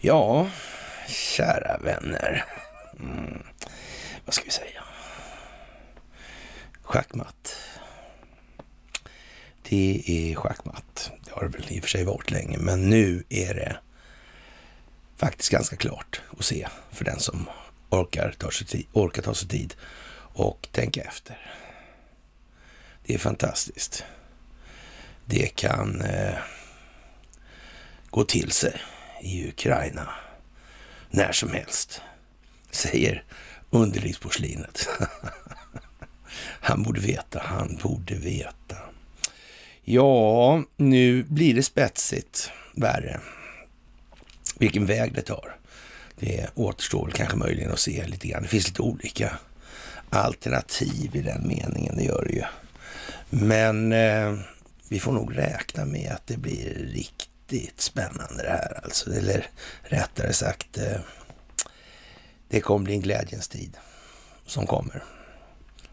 Ja, kära vänner. Mm. Vad ska vi säga? Schackmatt. Det är schackmatt. Det har det väl i och för sig varit länge, men nu är det faktiskt ganska klart att se för den som orkar ta sig orkar ta sig tid och tänka efter. Det är fantastiskt. Det kan eh, gå till sig i Ukraina när som helst, säger underlivsporslinet. han borde veta, han borde veta. Ja, nu blir det spetsigt värre. Vilken väg det tar, det återstår väl kanske möjligen att se lite grann. Det finns lite olika alternativ i den meningen, det gör det ju. Men eh, vi får nog räkna med att det blir riktigt spännande det här alltså. Eller rättare sagt, eh, det kommer bli en glädjens tid som kommer.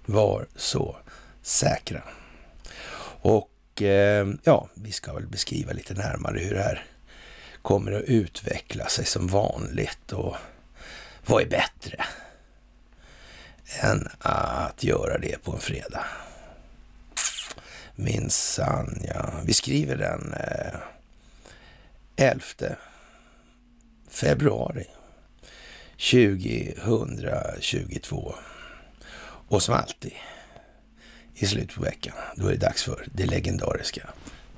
Var så säkra. Och eh, ja, vi ska väl beskriva lite närmare hur det här kommer att utveckla sig som vanligt och vad är bättre än att göra det på en fredag? Minsann ja. Vi skriver den eh, 11 februari 2022. Och som alltid i slutet på veckan, då är det dags för det legendariska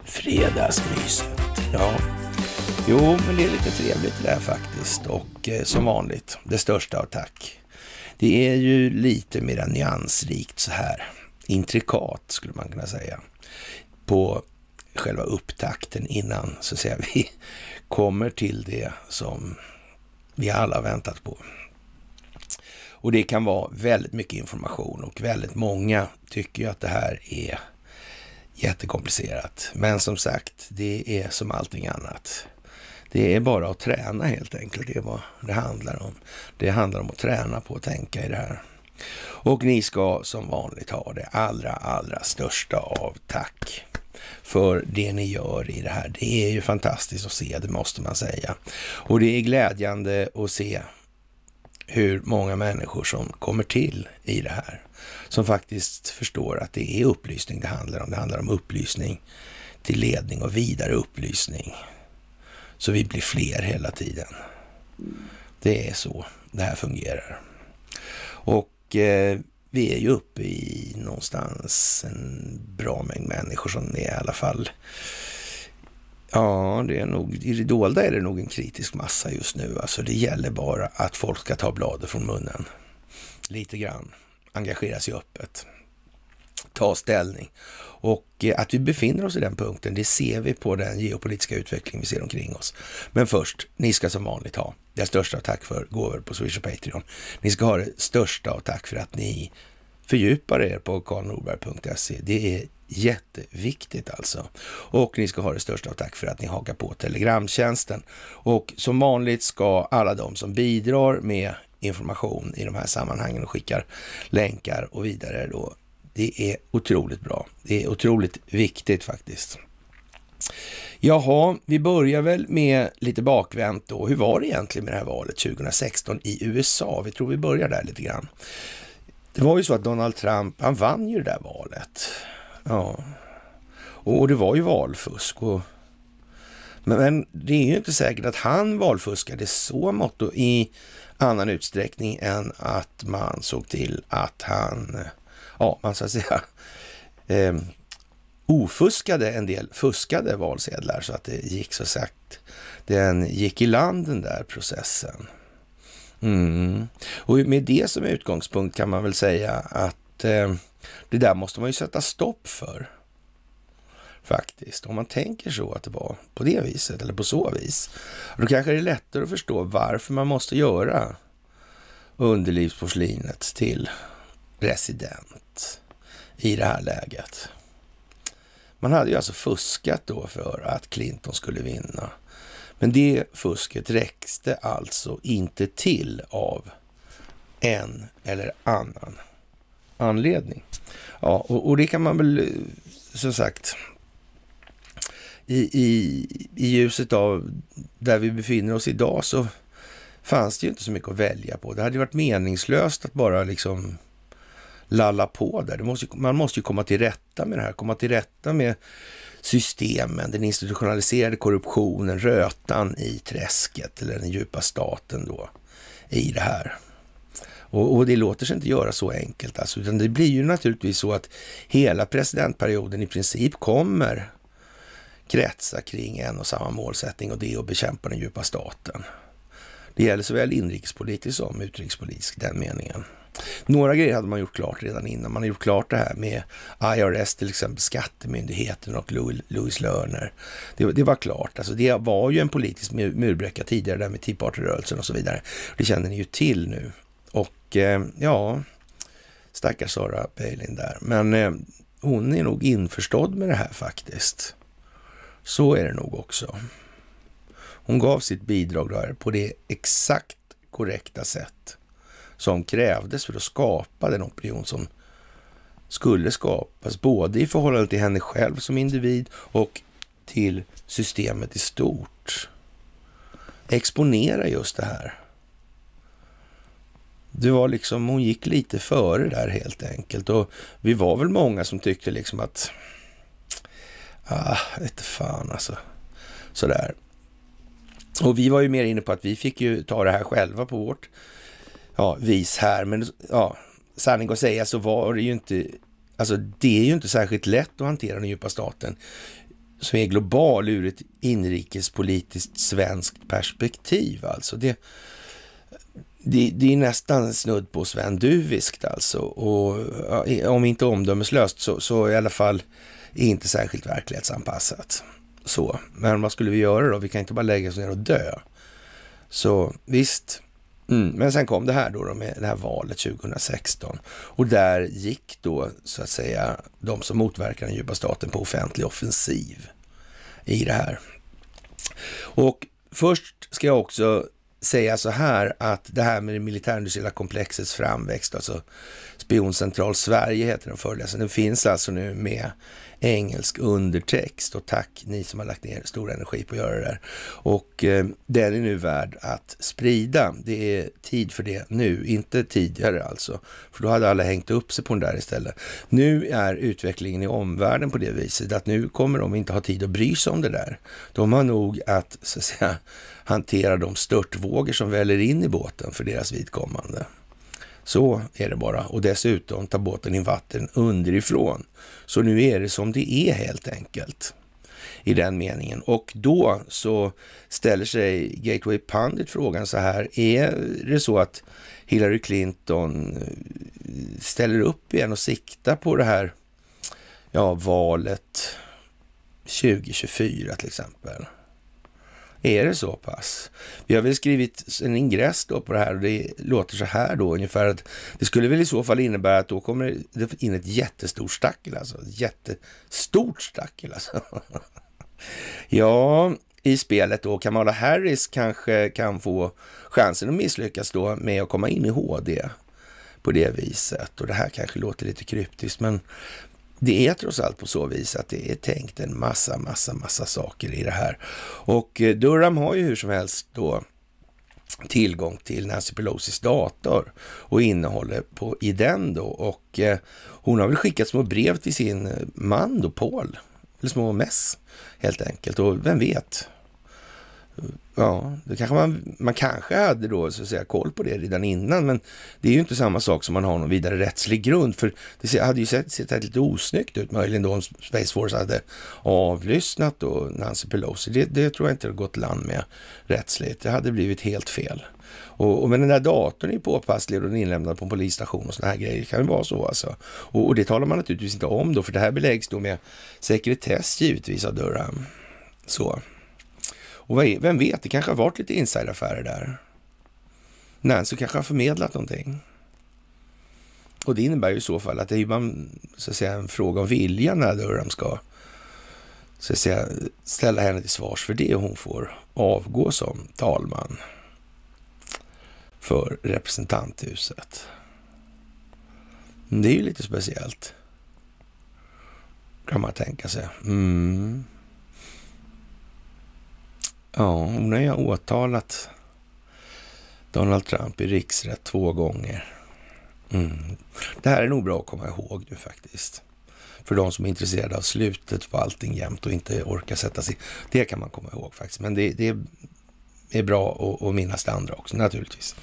fredagsmyset. Ja, jo, men det är lite trevligt det där faktiskt. Och eh, som vanligt, det största av tack. Det är ju lite mer nyansrikt så här. Intrikat skulle man kunna säga på själva upptakten innan så att säga, vi kommer till det som vi alla väntat på. Och det kan vara väldigt mycket information och väldigt många tycker ju att det här är jättekomplicerat. Men som sagt, det är som allting annat. Det är bara att träna helt enkelt. Det är vad det handlar om. Det handlar om att träna på att tänka i det här. Och ni ska som vanligt ha det allra, allra största av tack för det ni gör i det här. Det är ju fantastiskt att se, det måste man säga. Och det är glädjande att se hur många människor som kommer till i det här. Som faktiskt förstår att det är upplysning det handlar om. Det handlar om upplysning till ledning och vidare upplysning. Så vi blir fler hela tiden. Det är så det här fungerar. Och eh, vi är ju uppe i någonstans en bra mängd människor som är i alla fall Ja, det är nog, i det dolda är det nog en kritisk massa just nu. Alltså det gäller bara att folk ska ta bladet från munnen. Lite grann. Engagera sig öppet ta ställning. Och eh, att vi befinner oss i den punkten, det ser vi på den geopolitiska utveckling vi ser omkring oss. Men först, ni ska som vanligt ha det största av tack för gåvor på Swish och Patreon. Ni ska ha det största av tack för att ni fördjupar er på karlnorberg.se. Det är jätteviktigt alltså. Och ni ska ha det största av tack för att ni hakar på Telegramtjänsten. Och som vanligt ska alla de som bidrar med information i de här sammanhangen och skickar länkar och vidare då det är otroligt bra. Det är otroligt viktigt faktiskt. Jaha, vi börjar väl med lite bakvänt då. Hur var det egentligen med det här valet 2016 i USA? Vi tror vi börjar där lite grann. Det var ju så att Donald Trump, han vann ju det där valet. Ja. Och, det var ju valfusk. Och, men, men, det är ju inte säkert att han valfuskade så mått i annan utsträckning än att man såg till att han ja, man ska säga, eh, ofuskade en del fuskade valsedlar så att det gick så sagt. Den gick i land den där processen. Mm. Och med det som utgångspunkt kan man väl säga att eh, det där måste man ju sätta stopp för. Faktiskt, om man tänker så att det var på det viset eller på så vis. Då kanske det är lättare att förstå varför man måste göra underlivsporslinet till resident rätt i det här läget. Man hade ju alltså fuskat då för att Clinton skulle vinna. Men det fusket räckte alltså inte till av en eller annan anledning. Ja, och, och det kan man väl som sagt i, i, i ljuset av där vi befinner oss idag så fanns det ju inte så mycket att välja på. Det hade ju varit meningslöst att bara liksom lalla på där. Måste, man måste ju komma till rätta med det här, komma till rätta med systemen, den institutionaliserade korruptionen, rötan i träsket eller den djupa staten då i det här. Och, och, det låter sig inte göra så enkelt alltså, utan det blir ju naturligtvis så att hela presidentperioden i princip kommer kretsa kring en och samma målsättning och det är att bekämpa den djupa staten. Det gäller såväl inrikespolitiskt som utrikespolitiskt, den meningen. Några grejer hade man gjort klart redan innan. Man har gjort klart det här med IRS, till exempel Skattemyndigheten och Louis Lerner. Det, det var klart. Alltså, det var ju en politisk murbräcka tidigare, där med Tea Party-rörelsen och så vidare. Det känner ni ju till nu. Och eh, ja, stackars Sara Palin där. Men eh, hon är nog införstådd med det här faktiskt. Så är det nog också. Hon gav sitt bidrag där på det exakt korrekta sätt som krävdes för att skapa den opinion som skulle skapas, både i förhållande till henne själv som individ och till systemet i stort. Exponera just det här. Det var liksom, hon gick lite före där helt enkelt och vi var väl många som tyckte liksom att, ah, inte fan alltså, sådär. Och vi var ju mer inne på att vi fick ju ta det här själva på vårt ja, vis här. Men ja, sanning att säga så var det ju inte, alltså det är ju inte särskilt lätt att hantera den djupa staten som är global ur ett inrikespolitiskt svenskt perspektiv. Alltså det, det, det är nästan snudd på svenduviskt alltså. Och om inte omdömeslöst så, så i alla fall inte särskilt verklighetsanpassat. Så, men vad skulle vi göra då? Vi kan inte bara lägga oss ner och dö. Så visst, Mm, men sen kom det här då, med det här valet 2016 och där gick då så att säga de som motverkar den djupa staten på offentlig offensiv i det här. Och först ska jag också säga så här att det här med det militärindustriella komplexets framväxt, alltså Spioncentral Sverige heter den föreläsningen. Den finns alltså nu med engelsk undertext och tack ni som har lagt ner stor energi på att göra det där. Och eh, den är nu värd att sprida. Det är tid för det nu, inte tidigare alltså. För då hade alla hängt upp sig på den där istället. Nu är utvecklingen i omvärlden på det viset att nu kommer de inte ha tid att bry sig om det där. De har nog att, så att säga, hantera de störtvågor som väller in i båten för deras vidkommande. Så är det bara. Och dessutom tar båten in vatten underifrån. Så nu är det som det är helt enkelt i den meningen. Och då så ställer sig Gateway Pundit frågan så här, är det så att Hillary Clinton eh, ställer upp igen och siktar på det här ja, valet 2024 till exempel? Är det så pass? Vi har väl skrivit en ingress då på det här och det låter så här då ungefär att det skulle väl i så fall innebära att då kommer det in ett jättestort stackel alltså. Jättestort stackel alltså. ja, i spelet då. Kamala Harris kanske kan få chansen att misslyckas då med att komma in i HD på det viset. Och det här kanske låter lite kryptiskt, men det är trots allt på så vis att det är tänkt en massa, massa, massa saker i det här. Och eh, Durham har ju hur som helst då tillgång till Nancy Pelosis dator och innehåller på, i den då. Och eh, hon har väl skickat små brev till sin eh, man då, Paul, eller små mess helt enkelt. Och vem vet, Ja, det kanske man, man kanske hade då så att säga koll på det redan innan, men det är ju inte samma sak som man har någon vidare rättslig grund, för det hade ju sett, sett lite osnyggt ut möjligen då om Space Force hade avlyssnat då Nancy Pelosi. Det, det tror jag inte det gått land med rättsligt. Det hade blivit helt fel. Och, och, men den där datorn är påpasslig och den är inlämnad på en polisstation och sådana här grejer. Det kan ju vara så alltså. Och, och, det talar man naturligtvis inte om då, för det här beläggs då med sekretess givetvis av Durham. Så. Och vem vet, det kanske har varit lite insideraffärer där. Nancy kanske har förmedlat någonting. Och det innebär ju i så fall att det är man, så att säga, en fråga om vilja när Durham ska så att säga, ställa henne till svars för det hon får avgå som talman för representanthuset. Det är ju lite speciellt. Kan man tänka sig. Mm. Ja, hon har ju åtalat Donald Trump i riksrätt två gånger. Mm. Det här är nog bra att komma ihåg nu faktiskt. För de som är intresserade av slutet på allting jämt och inte orkar sätta sig Det kan man komma ihåg faktiskt. Men det, det är bra att, att minnas det andra också naturligtvis.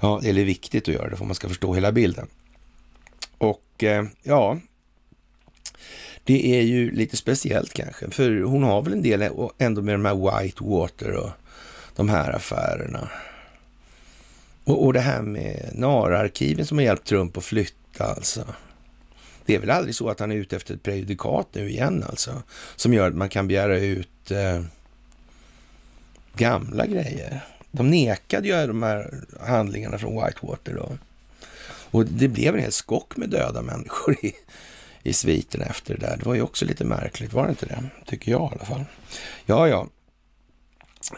Ja, eller viktigt att göra det för man ska förstå hela bilden. Och eh, ja, det är ju lite speciellt kanske, för hon har väl en del ändå med de här Whitewater och de här affärerna. Och, och det här med NAR-arkiven som har hjälpt Trump att flytta alltså. Det är väl aldrig så att han är ute efter ett prejudikat nu igen alltså, som gör att man kan begära ut eh, gamla grejer. De nekade ju de här handlingarna från Whitewater då. Och det blev en hel skock med döda människor i sviten efter det där. Det var ju också lite märkligt, var det inte det? Tycker jag i alla fall. Ja, ja.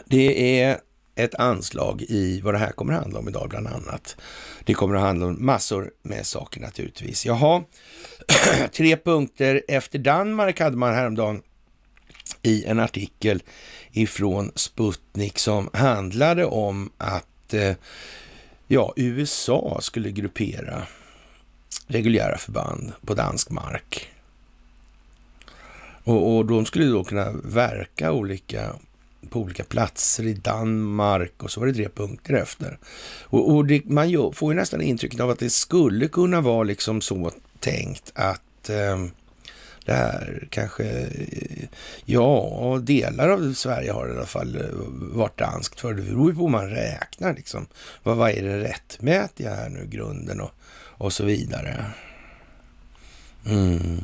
Det är ett anslag i vad det här kommer att handla om idag bland annat. Det kommer att handla om massor med saker naturligtvis. Jaha, tre punkter efter Danmark hade man häromdagen i en artikel ifrån Sputnik som handlade om att eh, ja, USA skulle gruppera reguljära förband på dansk mark. Och, och de skulle då kunna verka olika, på olika platser i Danmark och så var det tre punkter efter. Och, och det, man gör, får ju nästan intrycket av att det skulle kunna vara liksom så tänkt att eh, det här kanske, eh, ja, delar av Sverige har i alla fall eh, varit danskt för. Det beror ju på hur man räknar liksom. Vad, vad är det rättmätiga här nu, grunden och och så vidare. Mm.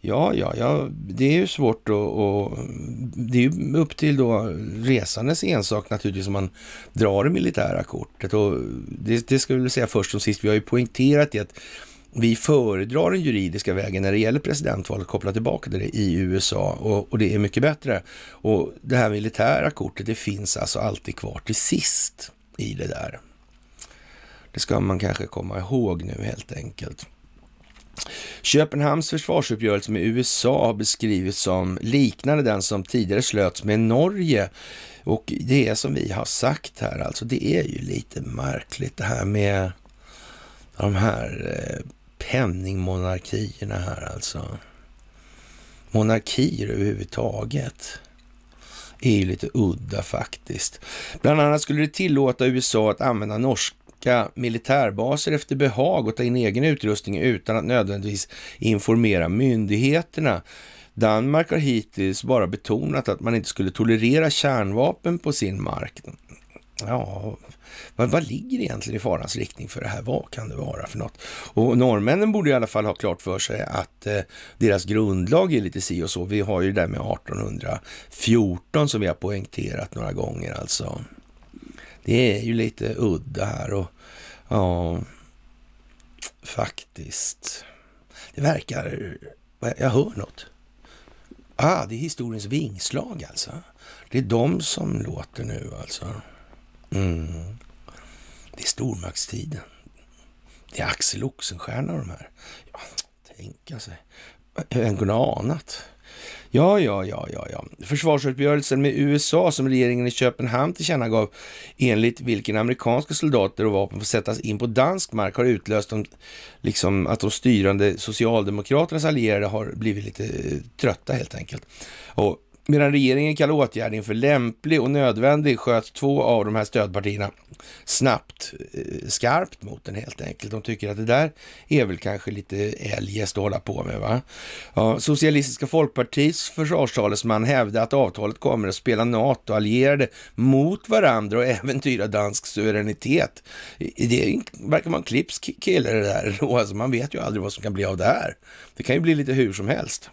Ja, ja, ja, det är ju svårt och, och det är ju upp till då resandes ensak naturligtvis om man drar det militära kortet. Och det, det ska vi väl säga först som sist, vi har ju poängterat det att vi föredrar den juridiska vägen när det gäller presidentvalet koppla tillbaka till det i USA och, och, det är mycket bättre. Och det här militära kortet, det finns alltså alltid kvar till sist i det där. Det ska man kanske komma ihåg nu helt enkelt. Köpenhamns försvarsuppgörelse med USA har beskrivits som liknande den som tidigare slöts med Norge. Och det är som vi har sagt här, alltså det är ju lite märkligt det här med de här eh, penningmonarkierna här alltså. Monarkier överhuvudtaget är ju lite udda faktiskt. Bland annat skulle det tillåta USA att använda norsk bevaka militärbaser efter behag och ta in egen utrustning utan att nödvändigtvis informera myndigheterna. Danmark har hittills bara betonat att man inte skulle tolerera kärnvapen på sin mark. Ja, vad, vad ligger egentligen i farans riktning för det här? Vad kan det vara för något? Och norrmännen borde i alla fall ha klart för sig att eh, deras grundlag är lite si och så. Vi har ju det där med 1814 som vi har poängterat några gånger alltså. Det är ju lite udda här och ja, faktiskt. Det verkar... Jag hör något. Ah, det är historiens vingslag alltså. Det är de som låter nu alltså. Mm. Det är stormaktstiden. Det är Axel Oxenstierna de här. Ja, tänka sig. Jag kunde ha anat? Ja, ja, ja, ja, ja. Försvarsuppgörelsen med USA som regeringen i Köpenhamn tillkännagav enligt vilken amerikanska soldater och vapen får sättas in på dansk mark har utlöst de, liksom, att de styrande socialdemokraternas allierade har blivit lite eh, trötta helt enkelt. Och Medan regeringen kallar åtgärden för lämplig och nödvändig sköt två av de här stödpartierna snabbt eh, skarpt mot den helt enkelt. De tycker att det där är väl kanske lite eljest att hålla på med. Va? Ja, Socialistiska folkpartiets försvarstalesman hävdar att avtalet kommer att spela NATO-allierade mot varandra och äventyra dansk suveränitet. Det verkar vara en klipsk kille det där. Alltså, man vet ju aldrig vad som kan bli av det här. Det kan ju bli lite hur som helst.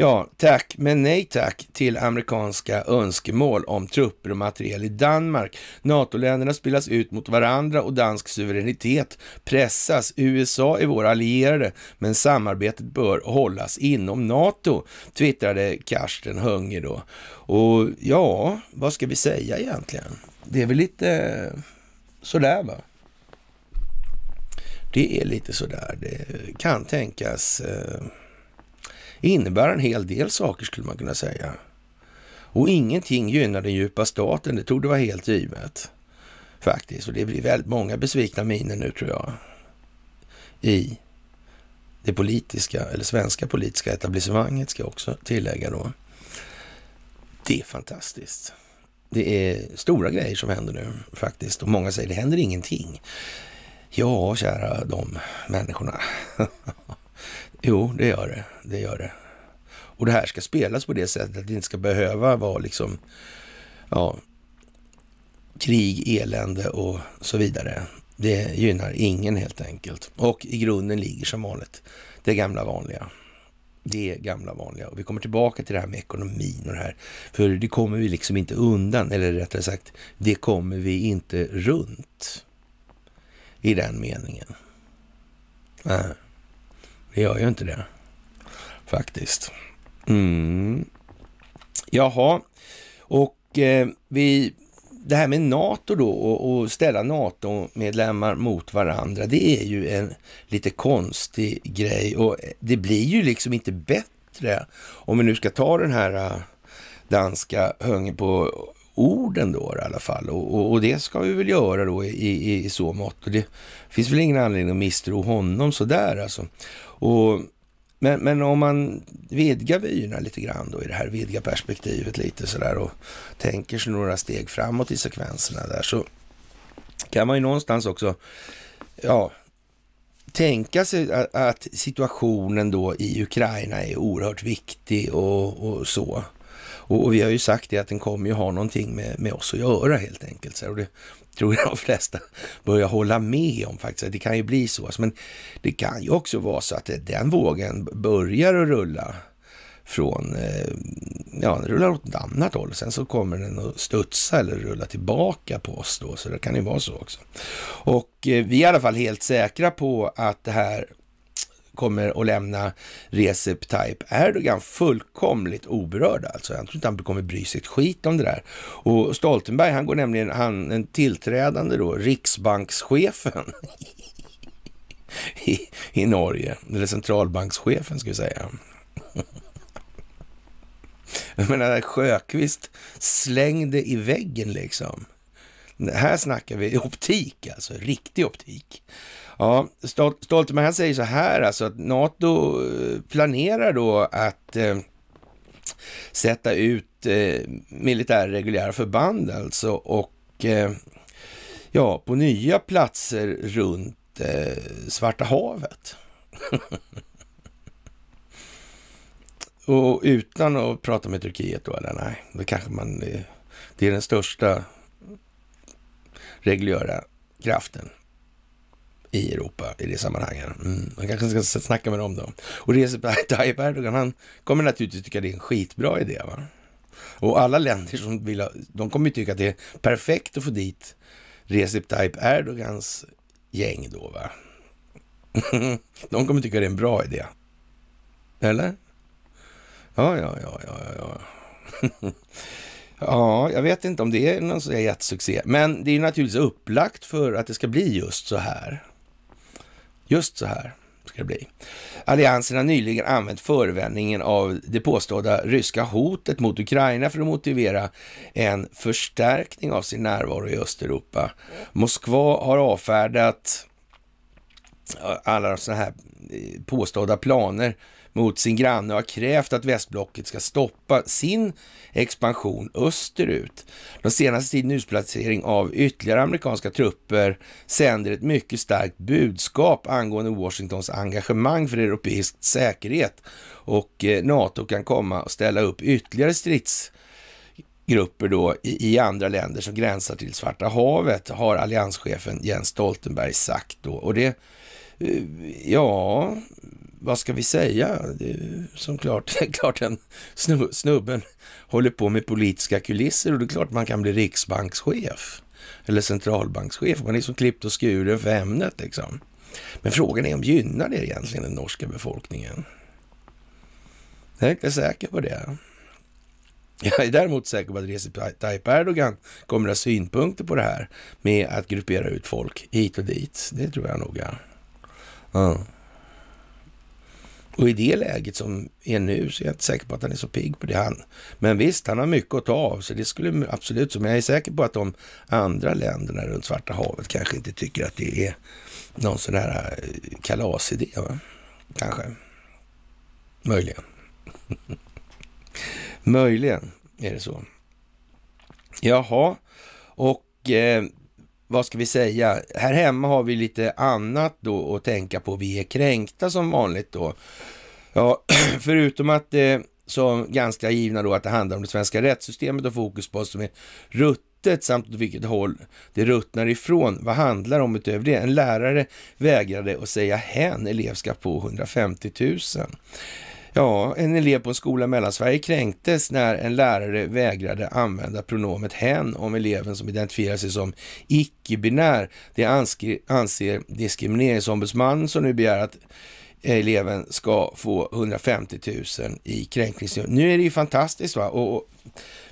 Ja, tack men nej tack till amerikanska önskemål om trupper och materiel i Danmark. NATO-länderna spelas ut mot varandra och dansk suveränitet pressas. USA är våra allierade, men samarbetet bör hållas inom NATO, twittrade Karsten Hönger då. Och ja, vad ska vi säga egentligen? Det är väl lite eh, sådär va? Det är lite sådär. Det kan tänkas eh, innebär en hel del saker skulle man kunna säga. Och ingenting gynnar den djupa staten, det tog det vara helt givet. Faktiskt, och det blir väldigt många besvikna miner nu tror jag. I det politiska, eller svenska politiska etablissemanget ska jag också tillägga då. Det är fantastiskt. Det är stora grejer som händer nu faktiskt. Och många säger det händer ingenting. Ja, kära de människorna. Jo, det gör det. Det gör det. Och det här ska spelas på det sättet att det inte ska behöva vara liksom, ja, krig, elände och så vidare. Det gynnar ingen helt enkelt. Och i grunden ligger som vanligt det gamla vanliga. Det gamla vanliga. Och vi kommer tillbaka till det här med ekonomin och det här. För det kommer vi liksom inte undan, eller rättare sagt, det kommer vi inte runt. I den meningen. Äh. Det gör ju inte det, faktiskt. Mm. Jaha, och eh, vi, det här med NATO då och, och ställa NATO-medlemmar mot varandra, det är ju en lite konstig grej och det blir ju liksom inte bättre om vi nu ska ta den här eh, danska höngen på orden då i alla fall. Och, och, och det ska vi väl göra då i, i, i så mått. Och det finns väl ingen anledning att misstro honom sådär alltså. Och, men, men om man vidgar vyerna lite grann då i det här, vidgar perspektivet lite sådär och tänker sig några steg framåt i sekvenserna där så kan man ju någonstans också, ja, tänka sig att, situationen då i Ukraina är oerhört viktig och, och så. Och, och, vi har ju sagt det att den kommer ju ha någonting med, med oss att göra helt enkelt. Så, och det tror jag de flesta börjar hålla med om faktiskt. Det kan ju bli så. Alltså, men det kan ju också vara så att den vågen börjar att rulla från, eh, ja, den rullar åt ett annat håll. Sen så kommer den att studsa eller rulla tillbaka på oss då, så det kan ju vara så också. Och eh, vi är i alla fall helt säkra på att det här kommer att lämna Recep Tayyip Erdogan fullkomligt oberörd alltså. Han tror inte han kommer bry sig ett skit om det där. Och Stoltenberg, han går nämligen, han, den tillträdande då, riksbankschefen i, i Norge, eller centralbankschefen ska vi säga. Jag menar, Sjökvist slängde i väggen liksom. Här snackar vi optik alltså, riktig optik. Ja, Stoltenberg han säger så här alltså att NATO eh, planerar då att eh, sätta ut eh, militära reguljära förband alltså och eh, ja, på nya platser runt eh, Svarta havet. och utan att prata med Turkiet då, eller nej, det kanske man... Eh, det är den största reguljära kraften i Europa i det sammanhanget. Mm. Man kanske ska snacka med dem då. Och Recep Tayyip Erdogan, han kommer naturligtvis tycka det är en skitbra idé. Va? Och alla länder som vill ha, de kommer ju tycka att det är perfekt att få dit Recep Tayyip Erdogans gäng då. va? de kommer tycka det är en bra idé. Eller? Ja, ja, ja, ja, ja. ja, jag vet inte om det är någon jättesuccé, men det är naturligtvis upplagt för att det ska bli just så här. Just så här ska det bli. Alliansen har nyligen använt förevändningen av det påstådda ryska hotet mot Ukraina för att motivera en förstärkning av sin närvaro i Östeuropa. Moskva har avfärdat äh, alla sådana här eh, påstådda planer mot sin granne och har krävt att västblocket ska stoppa sin expansion österut. Den senaste tidens utplacering av ytterligare amerikanska trupper sänder ett mycket starkt budskap angående Washingtons engagemang för europeisk säkerhet och eh, NATO kan komma och ställa upp ytterligare strids grupper då i, andra länder som gränsar till Svarta havet, har allianschefen Jens Stoltenberg sagt då. Och det, eh, ja, vad ska vi säga? Det är som klart, det är klart den snubben håller på med politiska kulisser och det är klart man kan bli riksbankschef eller centralbankschef. Man är som klippt och skuren för ämnet liksom. Men frågan är om gynnar det egentligen den norska befolkningen? Jag är inte säker på det. Jag är däremot säker på att Recep Tayyip Erdogan kommer att ha synpunkter på det här med att gruppera ut folk hit och dit. Det tror jag nog. Ja. Mm. Och i det läget som är nu så är jag inte säker på att han är så pigg på det. Han. Men visst, han har mycket att ta av sig. Det skulle absolut så. Men jag är säker på att de andra länderna runt Svarta havet kanske inte tycker att det är någon sån här eh, kalasidé. Va? Kanske. Möjligen. Möjligen är det så. Jaha, och eh, vad ska vi säga, här hemma har vi lite annat då att tänka på. Vi är kränkta som vanligt då. Ja, förutom att det som ganska givna då att det handlar om det svenska rättssystemet och fokus på oss som är rutt ruttet samt åt vilket håll det ruttnar ifrån. Vad handlar det om utöver det? En lärare vägrade att säga hen. Elev ska på 150 000. Ja, en elev på en skola i Mellansverige kränktes när en lärare vägrade använda pronomet hen om eleven som identifierar sig som icke-binär. Det anser Diskrimineringsombudsmannen som nu begär att eleven ska få 150 000 i kränkningsnivå. Nu är det ju fantastiskt va? Och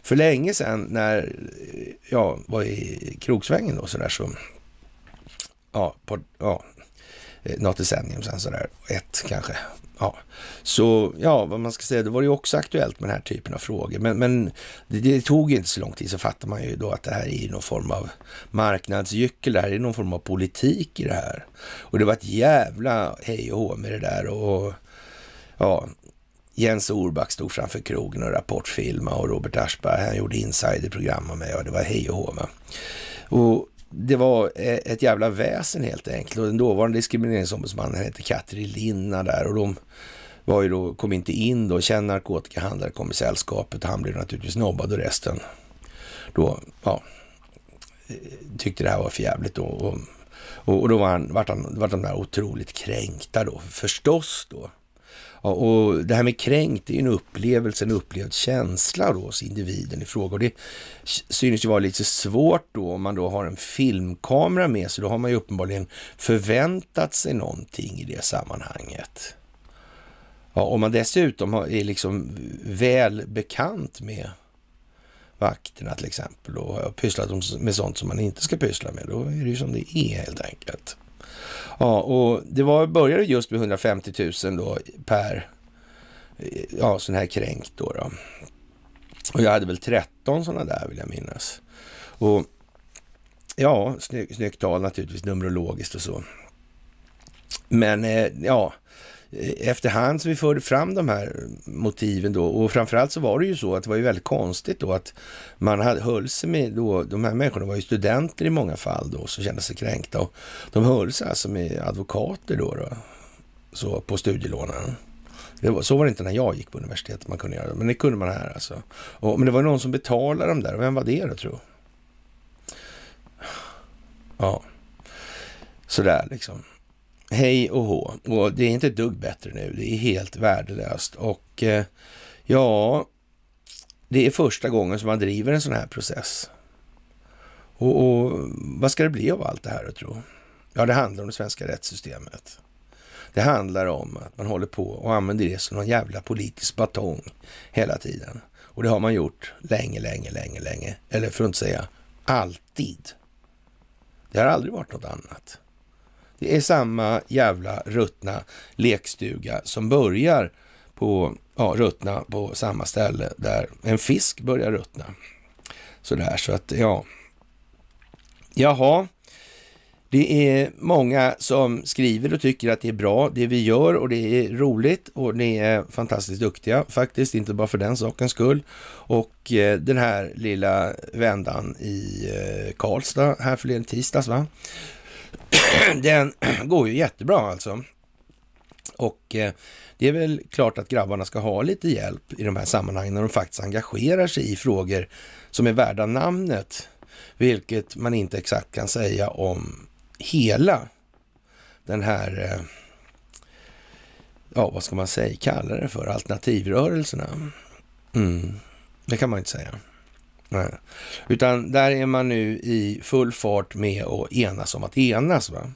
för länge sedan när jag var i krogsvängen då sådär så, ja, på, ja Eh, något decennium sen sådär, ett kanske. Ja. Så ja, vad man ska säga, det var ju också aktuellt med den här typen av frågor. Men, men det, det, tog inte så lång tid så fattar man ju då att det här är någon form av marknadsgyckel, det här är någon form av politik i det här. Och det var ett jävla hej och hå med det där och ja, Jens Orback stod framför krogen och rapportfilmade och Robert Aschberg han gjorde insiderprogram med mig och det var hej och hå. Och det var eh, ett jävla väsen helt enkelt. Och den dåvarande diskrimineringsombudsmannen hette Katri Linna där och de var ju då, kom inte in då. Känd narkotikahandlare kom i sällskapet. och Han blev naturligtvis nobbad och resten då, ja, eh, tyckte det här var för jävligt då. Och, och, då var han, vart, han, vart de där otroligt kränkta då, förstås då. Ja, och det här med kränkt är ju en upplevelse, en upplevd känsla då hos individen i fråga. Och det synes ju vara lite svårt då om man då har en filmkamera med sig. Då har man ju uppenbarligen förväntat sig någonting i det sammanhanget. Ja, om man dessutom är liksom väl bekant med vakterna till exempel och har pysslat med sånt som man inte ska pyssla med, då är det ju som det är helt enkelt. Ja, och det var, började just med 150 000 då per ja, sån här kränkt då, då. Och jag hade väl 13 sådana där vill jag minnas. Och ja, snygg, snyggt tal naturligtvis, numerologiskt och så. Men eh, ja, Eh, efterhand som vi förde fram de här motiven då, och framförallt så var det ju så att det var ju väldigt konstigt då att man höll sig med då, de här människorna var ju studenter i många fall då, som kände sig kränkta och de höll sig alltså med advokater då, då så på studielånen. Var, så var det inte när jag gick på universitetet, man kunde göra det, men det kunde man här alltså. Och, men det var någon som betalade dem där, vem var det då tror Ja, sådär liksom hej och hå. Och det är inte ett dugg bättre nu. Det är helt värdelöst. Och eh, ja, det är första gången som man driver en sån här process. Och, och vad ska det bli av allt det här att tro? Ja, det handlar om det svenska rättssystemet. Det handlar om att man håller på och använder det som någon jävla politisk batong hela tiden. Och det har man gjort länge, länge, länge, länge. Eller för att inte säga alltid. Det har aldrig varit något annat. Det är samma jävla ruttna lekstuga som börjar på, ja, ruttna på samma ställe där en fisk börjar ruttna. Sådär, så att ja. Jaha. Det är många som skriver och tycker att det är bra det vi gör och det är roligt och ni är fantastiskt duktiga faktiskt, inte bara för den sakens skull. Och eh, den här lilla vändan i eh, Karlstad här förleden tisdags, va? den går ju jättebra alltså. Och eh, det är väl klart att grabbarna ska ha lite hjälp i de här sammanhangen när de faktiskt engagerar sig i frågor som är värda namnet, vilket man inte exakt kan säga om hela den här, eh, ja vad ska man säga, kalla det för, alternativrörelserna. Mm. Det kan man inte säga. Nej. Utan där är man nu i full fart med att enas om att enas. Va?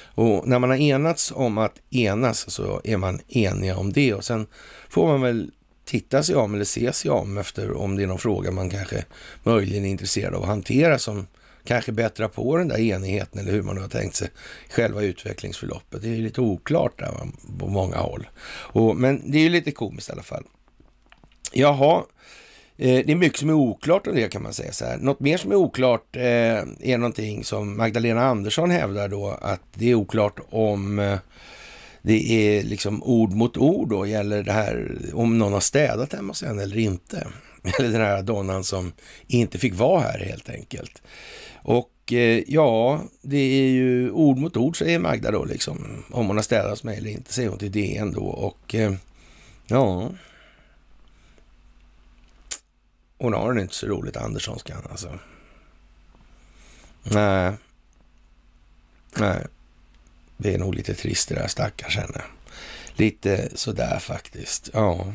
Och när man har enats om att enas så är man eniga om det och sen får man väl titta sig om eller se sig om efter om det är någon fråga man kanske möjligen är intresserad av att hantera som kanske bättrar på den där enigheten eller hur man nu har tänkt sig själva utvecklingsförloppet. Det är lite oklart där på många håll. Och, men det är ju lite komiskt i alla fall. Jaha, Eh, det är mycket som är oklart om det kan man säga så här. Något mer som är oklart eh, är någonting som Magdalena Andersson hävdar då att det är oklart om eh, det är liksom ord mot ord då gäller det här om någon har städat hemma hos henne eller inte. Eller den här donnan som inte fick vara här helt enkelt. Och ja, det är ju ord mot ord säger Magda då liksom. Om hon har städat hos mig eller inte säger hon till DN då och ja hon har det inte så roligt, Anderssonskan alltså. Nej. Nej. Det är nog lite trist det där stackars henne. Lite sådär faktiskt. Ja.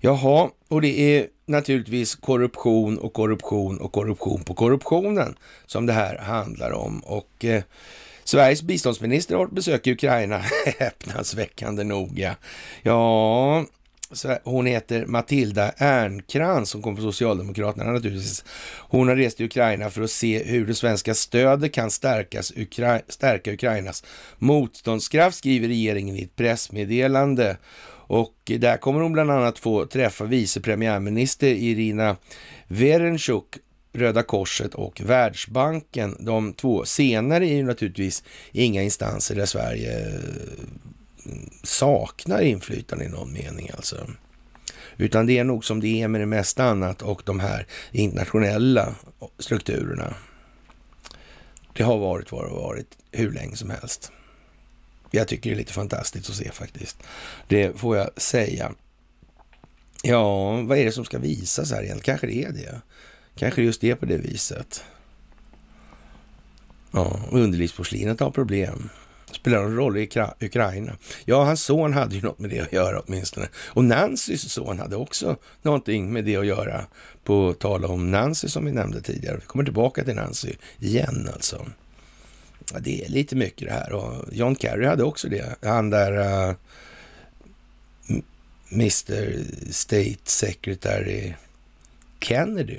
Jaha, och det är naturligtvis korruption och korruption och korruption på korruptionen som det här handlar om. Och eh, Sveriges biståndsminister har besökt Ukraina häpnadsväckande noga. Ja, så hon heter Matilda Ernkrans som kommer från Socialdemokraterna naturligtvis. Hon har rest till Ukraina för att se hur det svenska stödet kan stärkas, Ukra stärka Ukrainas motståndskraft, skriver regeringen i ett pressmeddelande. Och där kommer hon bland annat få träffa vice premiärminister Irina Verenchuk Röda Korset och Världsbanken. De två senare är ju naturligtvis inga instanser där Sverige saknar inflytande i någon mening alltså. Utan det är nog som det är med det mesta annat och de här internationella strukturerna. Det har varit vad det har varit hur länge som helst. Jag tycker det är lite fantastiskt att se faktiskt. Det får jag säga. Ja, vad är det som ska visas här egentligen? Kanske det är det. Kanske just det på det viset. Ja, underlivsporslinet har problem spelar någon roll i Ukraina. Ja, hans son hade ju något med det att göra åtminstone. Och Nancys son hade också någonting med det att göra. På tal om Nancy som vi nämnde tidigare. Vi kommer tillbaka till Nancy igen alltså. Ja, det är lite mycket det här. Och John Kerry hade också det. Han där uh, eh, Mr State Secretary Kennedy.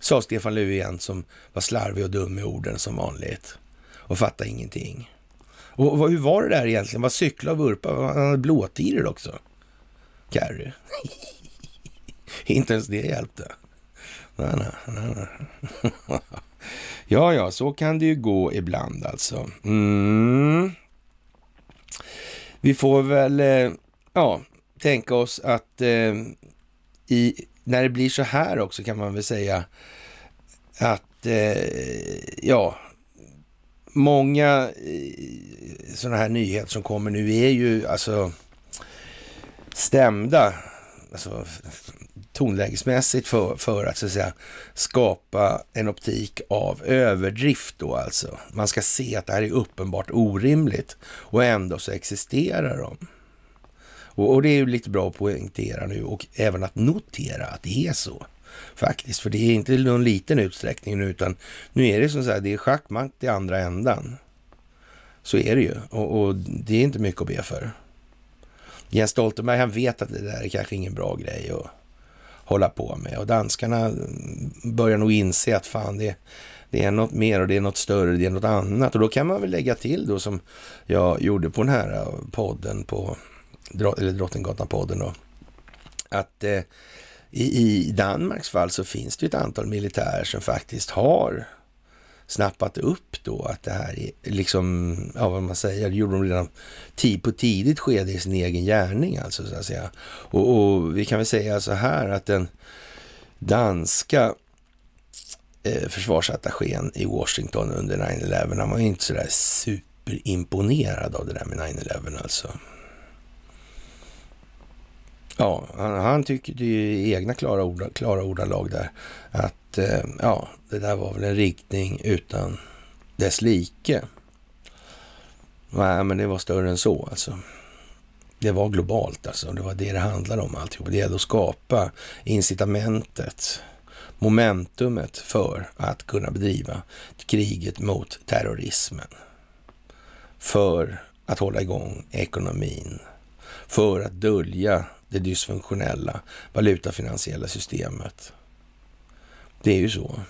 Sa Stefan Löfven som var slarvig och dum i orden som vanligt och fattade ingenting. Och vad, hur var det där egentligen? Vad cykla och vurpa? Han hade blåtiror också. Carry. Inte ens det hjälpte. Nej, nej, nej. ja, ja, så kan det ju gå ibland alltså. Mm. Vi får väl, eh, ja, tänka oss att eh, i, när det blir så här också kan man väl säga att, eh, ja, många eh, sådana här nyheter som kommer nu är ju alltså stämda alltså, tonlägesmässigt för, för att, så att säga, skapa en optik av överdrift då alltså. Man ska se att det här är uppenbart orimligt och ändå så existerar de. Och, och det är ju lite bra att poängtera nu och även att notera att det är så faktiskt. För det är inte någon liten utsträckning nu, utan nu är det som så här, det är schackmakt i andra ändan. Så är det ju och, och det är inte mycket att be för. Jens Stoltenberg, han vet att det där är kanske ingen bra grej att hålla på med och danskarna börjar nog inse att fan, det, det är något mer och det är något större, det är något annat. Och då kan man väl lägga till då som jag gjorde på den här podden på eller Drottninggatan-podden då. Att eh, i, i Danmarks fall så finns det ett antal militärer som faktiskt har snappat upp då att det här är liksom, ja vad man säger, det gjorde de redan på tidigt skede i sin egen gärning alltså så att säga. Och, och vi kan väl säga så här att den danska eh, försvarsattachén i Washington under 9-11, han var ju inte sådär superimponerad av det där med 9-11 alltså. Ja, han, han tyckte ju i egna klara, ord, klara ordalag där att eh, ja, det där var väl en riktning utan dess like. Nej, men det var större än så alltså. Det var globalt alltså. Det var det det handlade om alltihop. Det gällde att skapa incitamentet, momentumet för att kunna bedriva kriget mot terrorismen. För att hålla igång ekonomin. För att dölja det dysfunktionella valutafinansiella systemet. Det är ju så.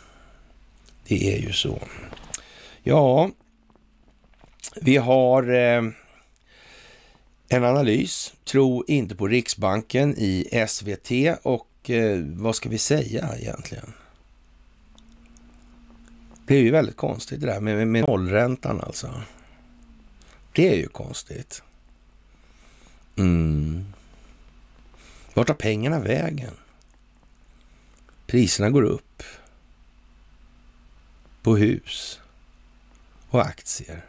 Det är ju så. Ja, vi har eh, en analys. Tro inte på Riksbanken i SVT och eh, vad ska vi säga egentligen? Det är ju väldigt konstigt det där med, med, med nollräntan alltså. Det är ju konstigt. Mm. Vart tar pengarna vägen? Priserna går upp på hus och aktier.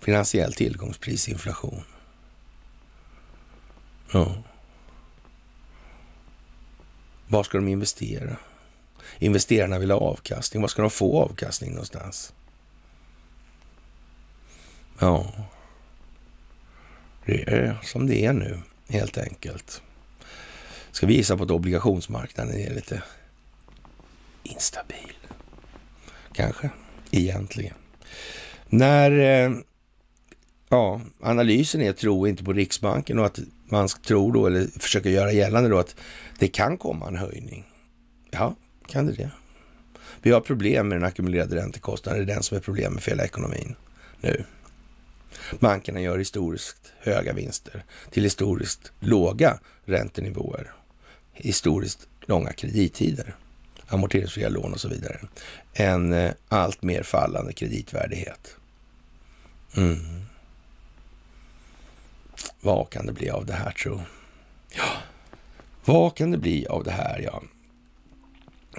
Finansiell tillgångsprisinflation. Ja. Var ska de investera? Investerarna vill ha avkastning. Var ska de få avkastning någonstans? Ja, det är som det är nu helt enkelt. Ska visa på att obligationsmarknaden är lite instabil. Kanske, egentligen. När eh, ja, analysen är att tro inte på Riksbanken och att man tror då, eller försöker göra gällande då, att det kan komma en höjning. Ja, kan det det? Vi har problem med den ackumulerade räntekostnaden. Det är den som är problemet för hela ekonomin nu. Bankerna gör historiskt höga vinster till historiskt låga räntenivåer, historiskt långa kredittider, amorteringsfria lån och så vidare. En eh, allt mer fallande kreditvärdighet. Mm. Vad kan det bli av det här tro? Ja, vad kan det bli av det här? Ja,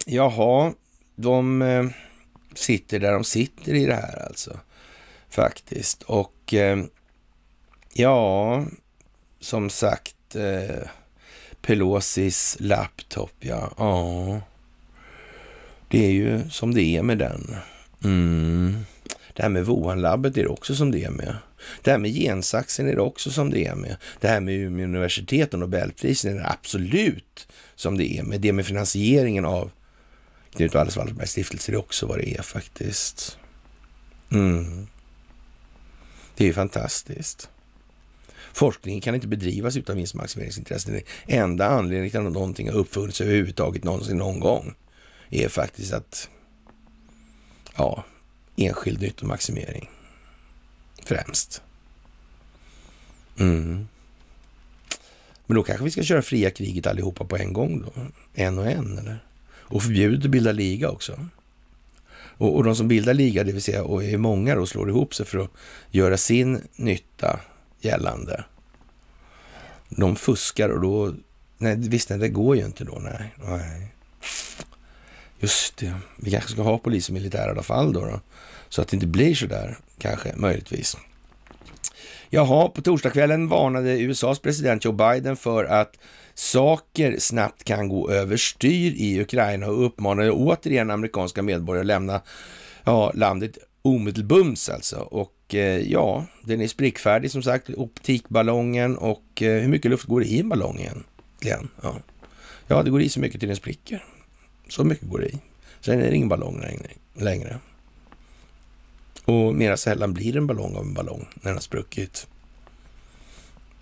jaha, de eh, sitter där de sitter i det här alltså faktiskt. Och eh, ja, som sagt, eh, Pelosis laptop, ja. ja. Det är ju som det är med den. Mm. Det här med Wuhan-labbet är det också som det är med. Det här med gensaxen är det också som det är med. Det här med Umeå universitet och Nobelprisen är det absolut som det är med. Det med finansieringen av Knut Walles Wallenbergs stiftelse, är det också vad det är faktiskt. Mm. Det är ju fantastiskt. Forskningen kan inte bedrivas utan vinstmaximeringsintressen. Den enda anledningen till att någonting har uppfunnits överhuvudtaget någonsin någon gång är faktiskt att ja, enskild nyttomaximering främst. Mm. Men då kanske vi ska köra fria kriget allihopa på en gång då? En och en eller? Och förbjudet att bilda liga också. Och, och de som bildar liga, det vill säga och är många då, slår ihop sig för att göra sin nytta gällande. De fuskar och då, nej visst nej, det går ju inte då, nej. nej. Just det, vi kanske ska ha polis och militär i alla fall då, då. Så att det inte blir så där, kanske, möjligtvis. Jaha, på torsdagskvällen varnade USAs president Joe Biden för att saker snabbt kan gå överstyr i Ukraina och uppmanade återigen amerikanska medborgare att lämna ja, landet omedelbums alltså. Och eh, ja, den är sprickfärdig som sagt, optikballongen och eh, hur mycket luft går det i en ballong egentligen? Ja. ja, det går i så mycket till den spricker. Så mycket går det i. Sen är det ingen ballong längre. Och mera sällan blir en ballong av en ballong när den har spruckit.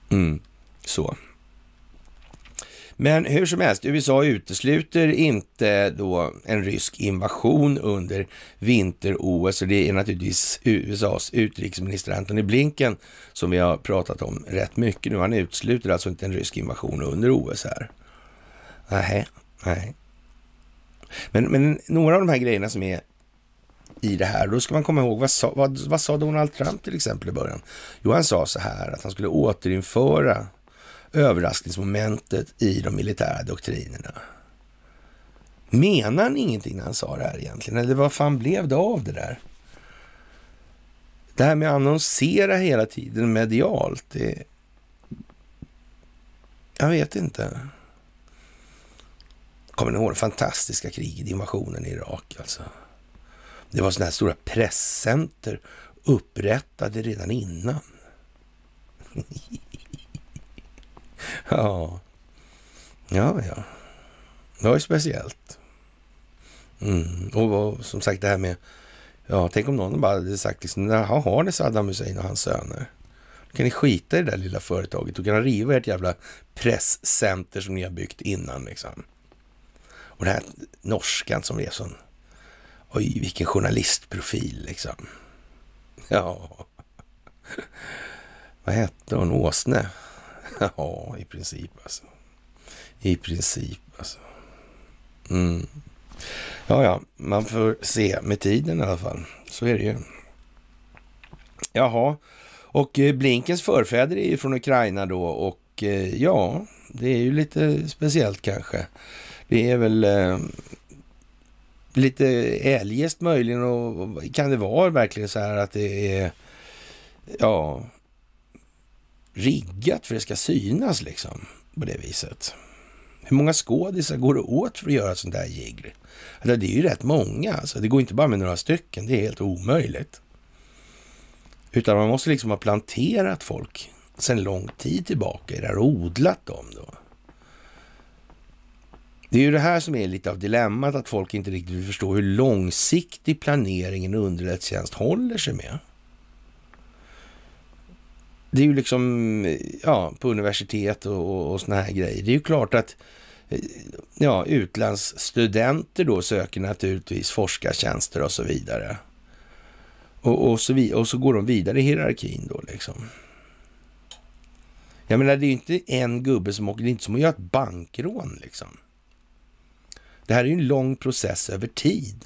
Mm, så. Men hur som helst, USA utesluter inte då en rysk invasion under vinter-OS och det är naturligtvis USAs utrikesminister Antony Blinken som vi har pratat om rätt mycket nu. Han utesluter alltså inte en rysk invasion under OS här. Nej, nej. Men, men några av de här grejerna som är i det här. Då ska man komma ihåg, vad sa, vad, vad sa Donald Trump till exempel i början? Jo, han sa så här att han skulle återinföra överraskningsmomentet i de militära doktrinerna. Menar han ingenting när han sa det här egentligen? Eller vad fan blev det av det där? Det här med att annonsera hela tiden medialt, det... Jag vet inte. Kommer ni ihåg det fantastiska kriget, invasionen i Irak alltså? Det var sådana här stora presscenter upprättade redan innan. ja, ja, ja. Det var ju speciellt. Mm. Och som sagt det här med, ja, tänk om någon bara hade sagt liksom, jaha, har ni Saddam Hussein och hans söner? Då kan ni skita i det där lilla företaget. Då kan ni riva ert jävla presscenter som ni har byggt innan liksom. Och den här norskan som är sån Oj, vilken journalistprofil liksom. Ja. Vad hette hon? Åsne? Ja, i princip alltså. I princip alltså. Mm. Ja, ja, man får se med tiden i alla fall. Så är det ju. Jaha, och eh, Blinkens förfäder är ju från Ukraina då och eh, ja, det är ju lite speciellt kanske. Det är väl eh, lite eljest möjligen och kan det vara verkligen så här att det är ja, riggat för det ska synas liksom på det viset. Hur många skådisar går det åt för att göra sånt där jigg? Alltså, det är ju rätt många, alltså. det går inte bara med några stycken, det är helt omöjligt. Utan man måste liksom ha planterat folk sedan lång tid tillbaka, eller odlat dem då. Det är ju det här som är lite av dilemmat, att folk inte riktigt förstår hur långsiktig planeringen och underrättelsetjänst håller sig med. Det är ju liksom, ja, på universitet och, och, och såna här grejer. Det är ju klart att eh, ja, utlandsstudenter då söker naturligtvis forskartjänster och så vidare. Och, och, så, vid, och så går de vidare i hierarkin då liksom. Jag menar, det är ju inte en gubbe som åker, det är inte som att göra ett bankrån liksom. Det här är ju en lång process över tid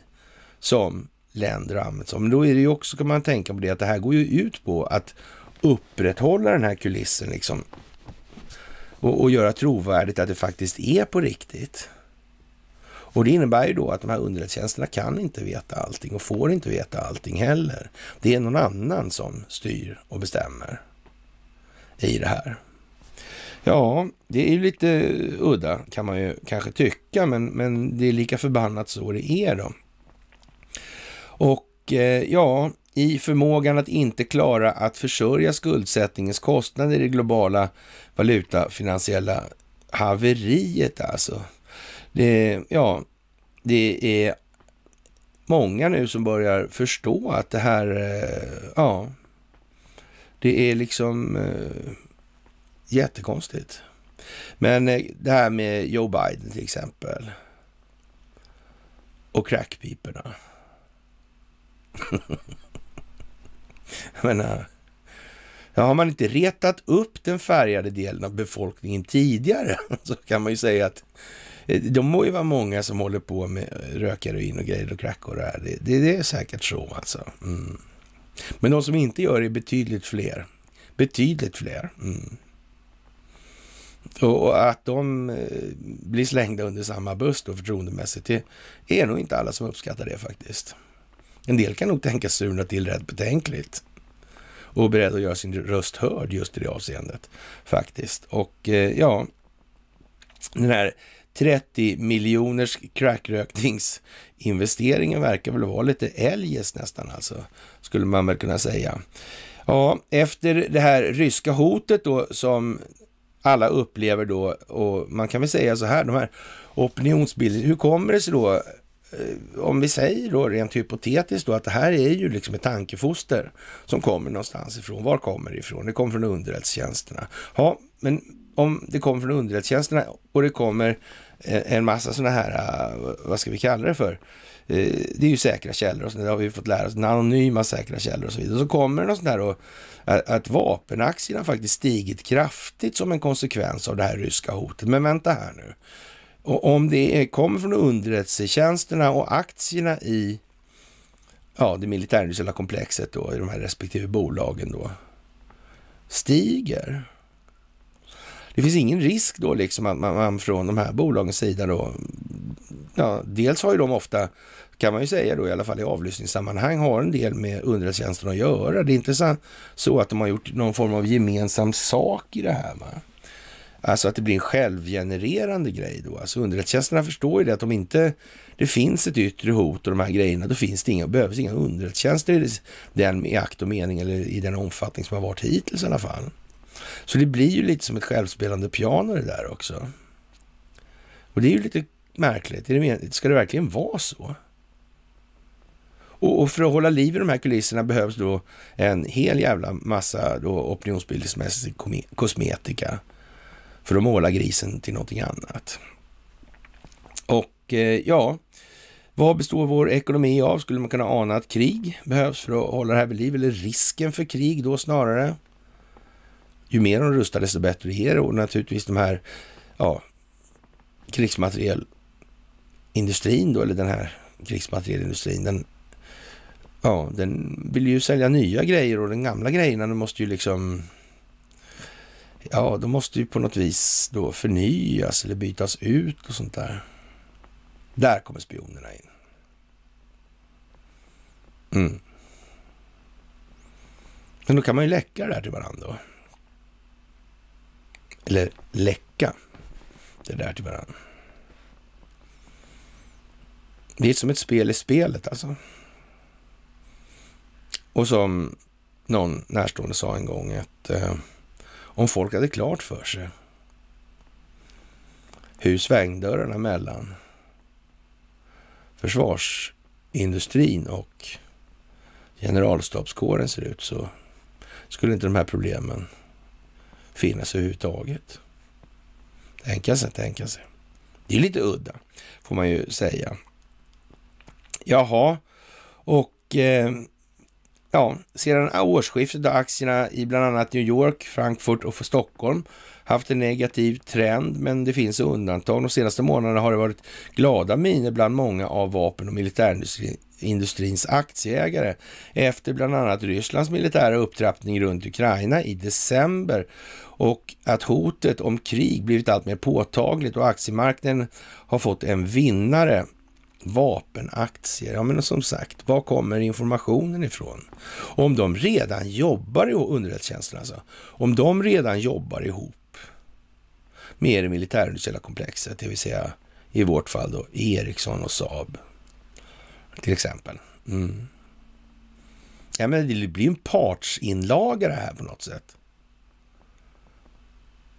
som länder använder. Men då är det ju också, kan man tänka på det, att det här går ju ut på att upprätthålla den här kulissen liksom. Och, och göra trovärdigt att det faktiskt är på riktigt. Och det innebär ju då att de här underrättelsetjänsterna kan inte veta allting och får inte veta allting heller. Det är någon annan som styr och bestämmer i det här. Ja, det är ju lite udda kan man ju kanske tycka, men, men det är lika förbannat så det är då. Och eh, ja, i förmågan att inte klara att försörja skuldsättningens kostnader i det globala valutafinansiella haveriet alltså. Det, ja, det är många nu som börjar förstå att det här, eh, ja, det är liksom eh, Jättekonstigt. Men eh, det här med Joe Biden till exempel. Och crackpiporna. Jag ja, har man inte retat upp den färgade delen av befolkningen tidigare så kan man ju säga att eh, de må ju vara många som håller på med eh, rökheroin och grejer och crack och det här. Det, det, det är säkert så alltså. Mm. Men de som inte gör det är betydligt fler. Betydligt fler. Mm. Och att de eh, blir slängda under samma buss då förtroendemässigt, det är nog inte alla som uppskattar det faktiskt. En del kan nog tänka surna till rätt betänkligt och beredd att göra sin röst hörd just i det avseendet faktiskt. Och eh, ja, den här 30 miljoners crackrökningsinvesteringen verkar väl vara lite eljest nästan alltså, skulle man väl kunna säga. Ja, efter det här ryska hotet då som alla upplever då, och man kan väl säga så här, de här opinionsbildningarna, hur kommer det sig då, eh, om vi säger då rent hypotetiskt då att det här är ju liksom ett tankefoster som kommer någonstans ifrån. Var kommer det ifrån? Det kommer från underrättelsetjänsterna. Ja, men om det kommer från underrättelsetjänsterna och det kommer eh, en massa sådana här, eh, vad ska vi kalla det för, Eh, det är ju säkra källor och så, det har vi fått lära oss, anonyma säkra källor och så vidare. Och så kommer det något sånt här och, att vapenaktierna faktiskt stigit kraftigt som en konsekvens av det här ryska hotet. Men vänta här nu. Och om det är, kommer från underrättelsetjänsterna och aktierna i ja, det militärindustriella komplexet då, i de här respektive bolagen då, stiger, det finns ingen risk då liksom att man, man från de här bolagens sida då, ja, dels har ju de ofta, kan man ju säga då i alla fall i avlyssningssammanhang, har en del med underrättelsetjänsten att göra. Det är inte så, så att de har gjort någon form av gemensam sak i det här. Va? Alltså att det blir en självgenererande grej då. Alltså underrättelsetjänsterna förstår ju det att om inte det finns ett yttre hot och de här grejerna, då finns det inga, behövs inga underrättelsetjänster i den i akt och mening eller i den omfattning som har varit hittills i alla fall. Så det blir ju lite som ett självspelande piano det där också. Och det är ju lite märkligt. Är det ska det verkligen vara så? Och, för att hålla liv i de här kulisserna behövs då en hel jävla massa då opinionsbildningsmässig kosmetika för att måla grisen till någonting annat. Och eh, ja, vad består vår ekonomi av? Skulle man kunna ana att krig behövs för att hålla det här vid liv, eller risken för krig då snarare? ju mer de rustar, desto bättre är det. Och naturligtvis de här ja, krigsmaterielindustrin då, eller den här krigsmaterielindustrin, den, ja, den vill ju sälja nya grejer och de gamla grejerna, de måste ju liksom Ja, de måste ju på något vis då förnyas eller bytas ut och sånt där. Där kommer spionerna in. Mm. Men då kan man ju läcka det där till varandra. då eller läcka det där till varandra. Det är som ett spel i spelet alltså. Och som någon närstående sa en gång att eh, om folk hade klart för sig hur svängdörrarna mellan försvarsindustrin och generalstabskåren ser ut så skulle inte de här problemen finnas överhuvudtaget. Tänka sig, tänka sig. Det är lite udda, får man ju säga. Jaha, och eh, ja, sedan årsskiftet har aktierna i bland annat New York, Frankfurt och för Stockholm haft en negativ trend, men det finns undantag. De senaste månaderna har det varit glada miner bland många av vapen och militärindustrins aktieägare efter bland annat Rysslands militära upptrappning runt Ukraina i december och att hotet om krig blivit allt mer påtagligt och aktiemarknaden har fått en vinnare vapenaktier. Ja, men som sagt, var kommer informationen ifrån? Om de redan jobbar i underrättelsetjänsten alltså. Om de redan jobbar ihop med det militärindustriella komplexet, det vill säga i vårt fall då Ericsson och Saab till exempel. Mm. Ja, men det blir en partsinlaga det här på något sätt.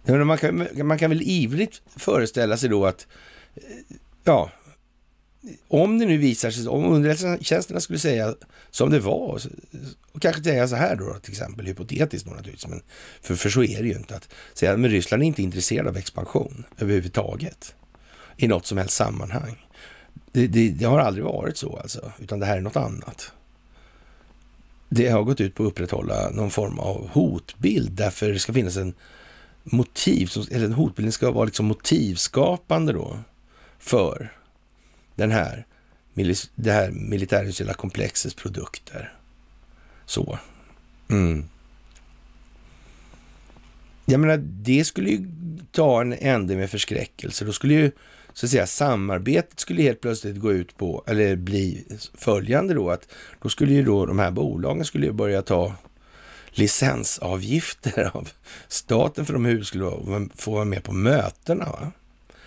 man, kan, man kan väl ivrigt föreställa sig då att eh, ja, om det nu visar sig, om underrättelsetjänsterna skulle säga som det var, och kanske säga så här då till exempel, hypotetiskt då naturligtvis, men för, för så är det ju inte, att säga men Ryssland är inte intresserad av expansion överhuvudtaget i något som helst sammanhang. Det, det, det har aldrig varit så alltså, utan det här är något annat. Det har gått ut på att upprätthålla någon form av hotbild, därför det ska finnas en motiv, eller en hotbild ska vara liksom motivskapande då för den här, det här militärindustriella komplexets produkter. Så. Mm. Jag menar, det skulle ju ta en ände med förskräckelse. Då skulle ju så att säga samarbetet skulle helt plötsligt gå ut på, eller bli följande då, att då skulle ju då de här bolagen skulle ju börja ta licensavgifter av staten för de hur skulle få vara med på mötena va?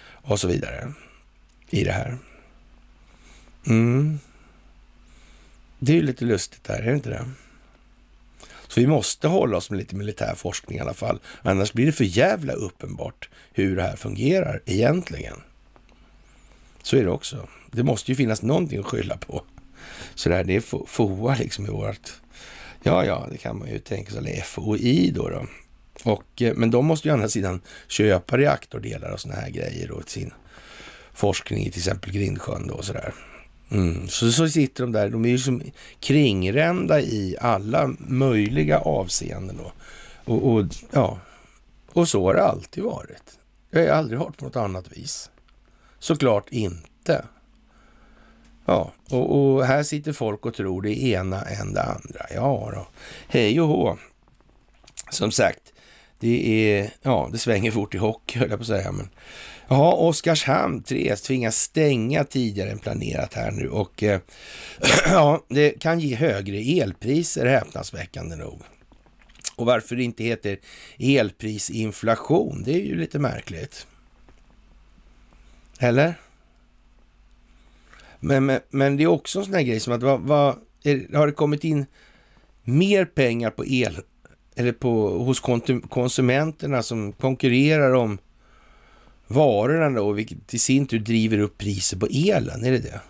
och så vidare i det här. Mm. Det är ju lite lustigt där, är det inte det? Så vi måste hålla oss med lite militär forskning i alla fall. Annars blir det för jävla uppenbart hur det här fungerar egentligen. Så är det också. Det måste ju finnas någonting att skylla på. Så det här, det är FOA liksom i vårt... Ja, ja, det kan man ju tänka sig. Eller FOI då. då. Och, eh, men de måste ju å andra sidan köpa reaktordelar och sådana här grejer då till sin forskning i till exempel Grindsjön då och sådär. Mm. Så, så sitter de där, de är ju som kringrända i alla möjliga avseenden. Då. Och, och, ja. och så har det alltid varit. Jag har aldrig hört på något annat vis. Såklart inte. Ja, och, och, här sitter folk och tror det ena än det andra. Ja då. Hej och hå. Som sagt, det är, ja, det svänger fort i hockey höll jag på att säga. Men, ja, Oskarshamn 3 tvingas stänga tidigare än planerat här nu och eh, ja, det kan ge högre elpriser häpnadsväckande nog. Och varför det inte heter elprisinflation, det är ju lite märkligt. Eller? Men, men, men det är också en sån här grej som att vad, vad, är, har det kommit in mer pengar på el eller på, hos konsumenterna som konkurrerar om varorna då, vilket i sin tur driver upp priset på elen. Är det det?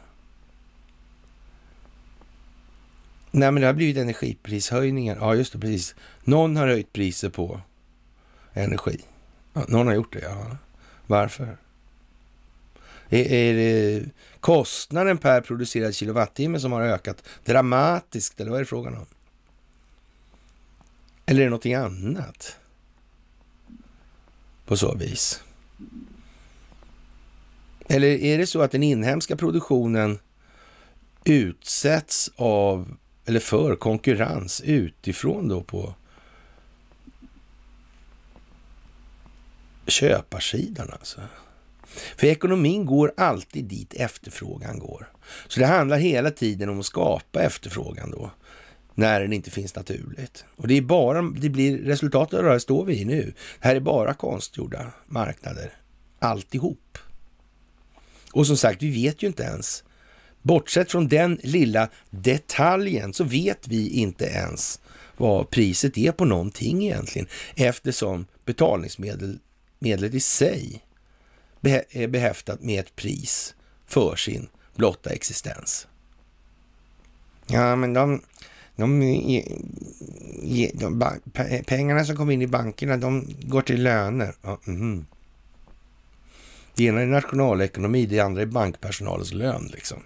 Nej, men det har blivit energiprishöjningar. Ja, just det, precis. Någon har höjt priset på energi. Ja, någon har gjort det, ja. Varför? Är, är det kostnaden per producerad kilowattimme som har ökat dramatiskt, eller vad är det frågan om? Eller är det någonting annat? På så vis. Eller är det så att den inhemska produktionen utsätts av eller för konkurrens utifrån då på köparsidan alltså. För ekonomin går alltid dit efterfrågan går. Så det handlar hela tiden om att skapa efterfrågan då när den inte finns naturligt. Och det är bara, det blir resultatet av det här står vi i nu. Det här är bara konstgjorda marknader, alltihop. Och som sagt, vi vet ju inte ens. Bortsett från den lilla detaljen så vet vi inte ens vad priset är på någonting egentligen, eftersom betalningsmedlet i sig är behäftat med ett pris för sin blotta existens. Ja, men de de, de, de, pengarna som kommer in i bankerna, de går till löner. mm. Det ena är nationalekonomi, det andra är bankpersonalens lön. Liksom.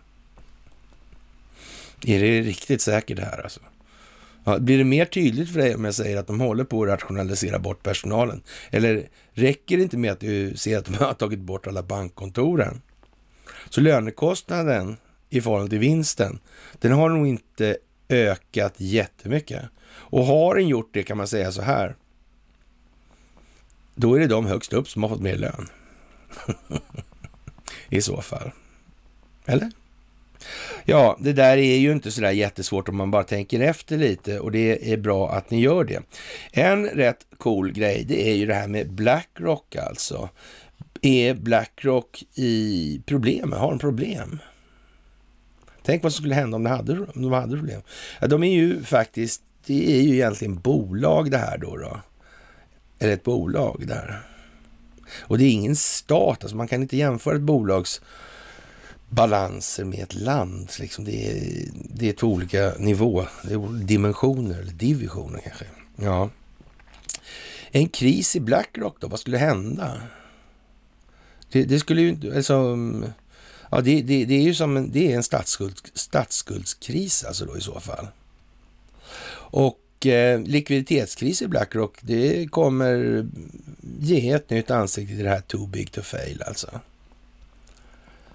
Är det riktigt säkert det här alltså? Ja, blir det mer tydligt för dig om jag säger att de håller på att rationalisera bort personalen? Eller räcker det inte med att du ser att de har tagit bort alla bankkontoren? Så lönekostnaden i förhållande till vinsten, den har nog inte ökat jättemycket. Och har den gjort det kan man säga så här. Då är det de högst upp som har fått mer lön. I så fall. Eller? Ja, det där är ju inte så där jättesvårt om man bara tänker efter lite och det är bra att ni gör det. En rätt cool grej, det är ju det här med Blackrock alltså. Är Blackrock i problem? Har de problem? Tänk vad som skulle hända om de hade, om de hade problem. Ja, de är ju faktiskt, det är ju egentligen bolag det här då. då. Eller ett bolag där. Och det är ingen stat, alltså man kan inte jämföra ett bolags balanser med ett land. Liksom. Det, är, det är två olika nivåer, dimensioner eller divisioner kanske. Ja. En kris i Blackrock då, vad skulle hända? Det, det skulle ju inte, alltså, Ja, det, det, det är ju som en, det är en statsskuld, statsskuldskris alltså då i så fall. Och eh, likviditetskris i Blackrock, det kommer ge ett nytt ansikte till det här too big to fail alltså.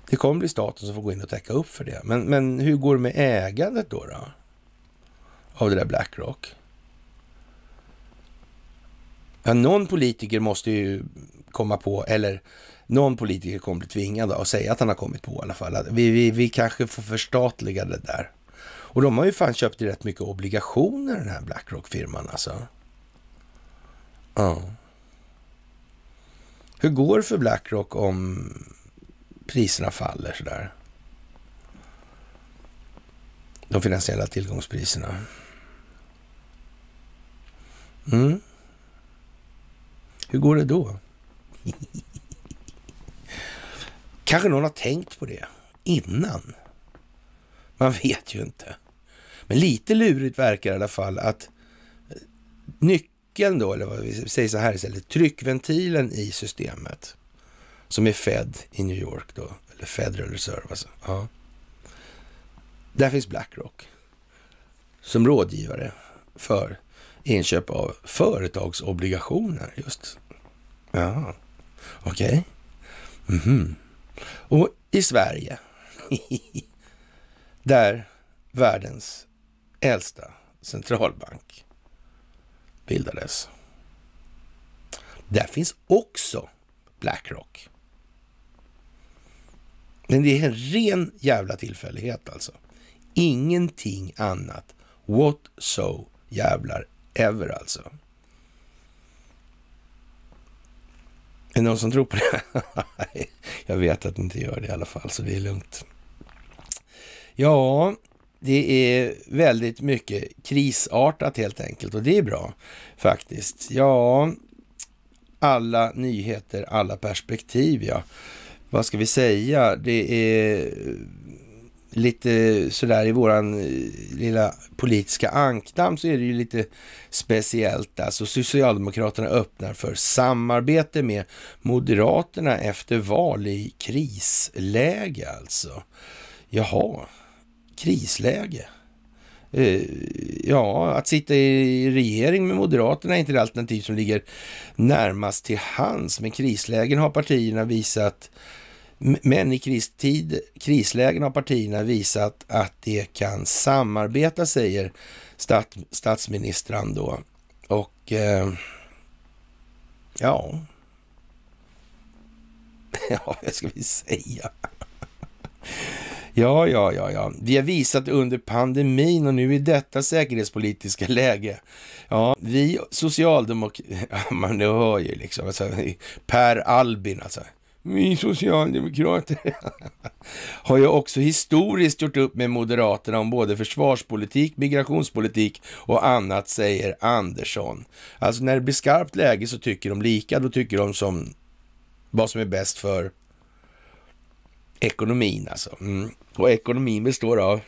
Det kommer bli staten som får gå in och täcka upp för det. Men, men hur går det med ägandet då? då? Av det där Blackrock? Ja, någon politiker måste ju komma på, eller någon politiker kommer bli tvingad att säga att han har kommit på i alla fall. Att vi, vi, vi kanske får förstatliga det där. Och de har ju fan köpt rätt mycket obligationer den här Blackrock-firman alltså. Ja. Hur går det för Blackrock om priserna faller sådär? De finansiella tillgångspriserna. Mm. Hur går det då? Kanske någon har tänkt på det innan. Man vet ju inte. Men lite lurigt verkar det i alla fall att eh, nyckeln då, eller vad vi säger så här istället, tryckventilen i systemet som är Fed i New York då, eller Federal Reserve alltså. Ja. Där finns Blackrock som rådgivare för inköp av företagsobligationer. Just. Ja, okej. Okay. Mm -hmm. Och i Sverige, där världens äldsta centralbank bildades. Där finns också Blackrock. Men det är en ren jävla tillfällighet alltså. Ingenting annat. What so jävlar ever alltså. Är det någon som tror på det? jag vet att ni inte gör det i alla fall, så det är lugnt. Ja, det är väldigt mycket krisartat helt enkelt och det är bra faktiskt. Ja, alla nyheter, alla perspektiv ja. Vad ska vi säga? Det är lite sådär i våran eh, lilla politiska ankdam så är det ju lite speciellt. Alltså Socialdemokraterna öppnar för samarbete med Moderaterna efter val i krisläge alltså. Jaha, krisläge. Eh, ja, att sitta i regering med Moderaterna är inte det alternativ som ligger närmast till hands. Men krislägen har partierna visat men i kristid, krislägen har partierna visat att de kan samarbeta, säger stat, statsministern då. Och eh, ja, ja, vad ska vi säga? Ja, ja, ja, ja. Vi har visat under pandemin och nu i detta säkerhetspolitiska läge. Ja, vi socialdemokrater, man hör ju liksom, alltså, Per Albin alltså. Vi socialdemokrater har ju också historiskt gjort upp med Moderaterna om både försvarspolitik, migrationspolitik och annat, säger Andersson. Alltså när det blir skarpt läge så tycker de lika, då tycker de som vad som är bäst för ekonomin alltså. Mm. Och ekonomin består av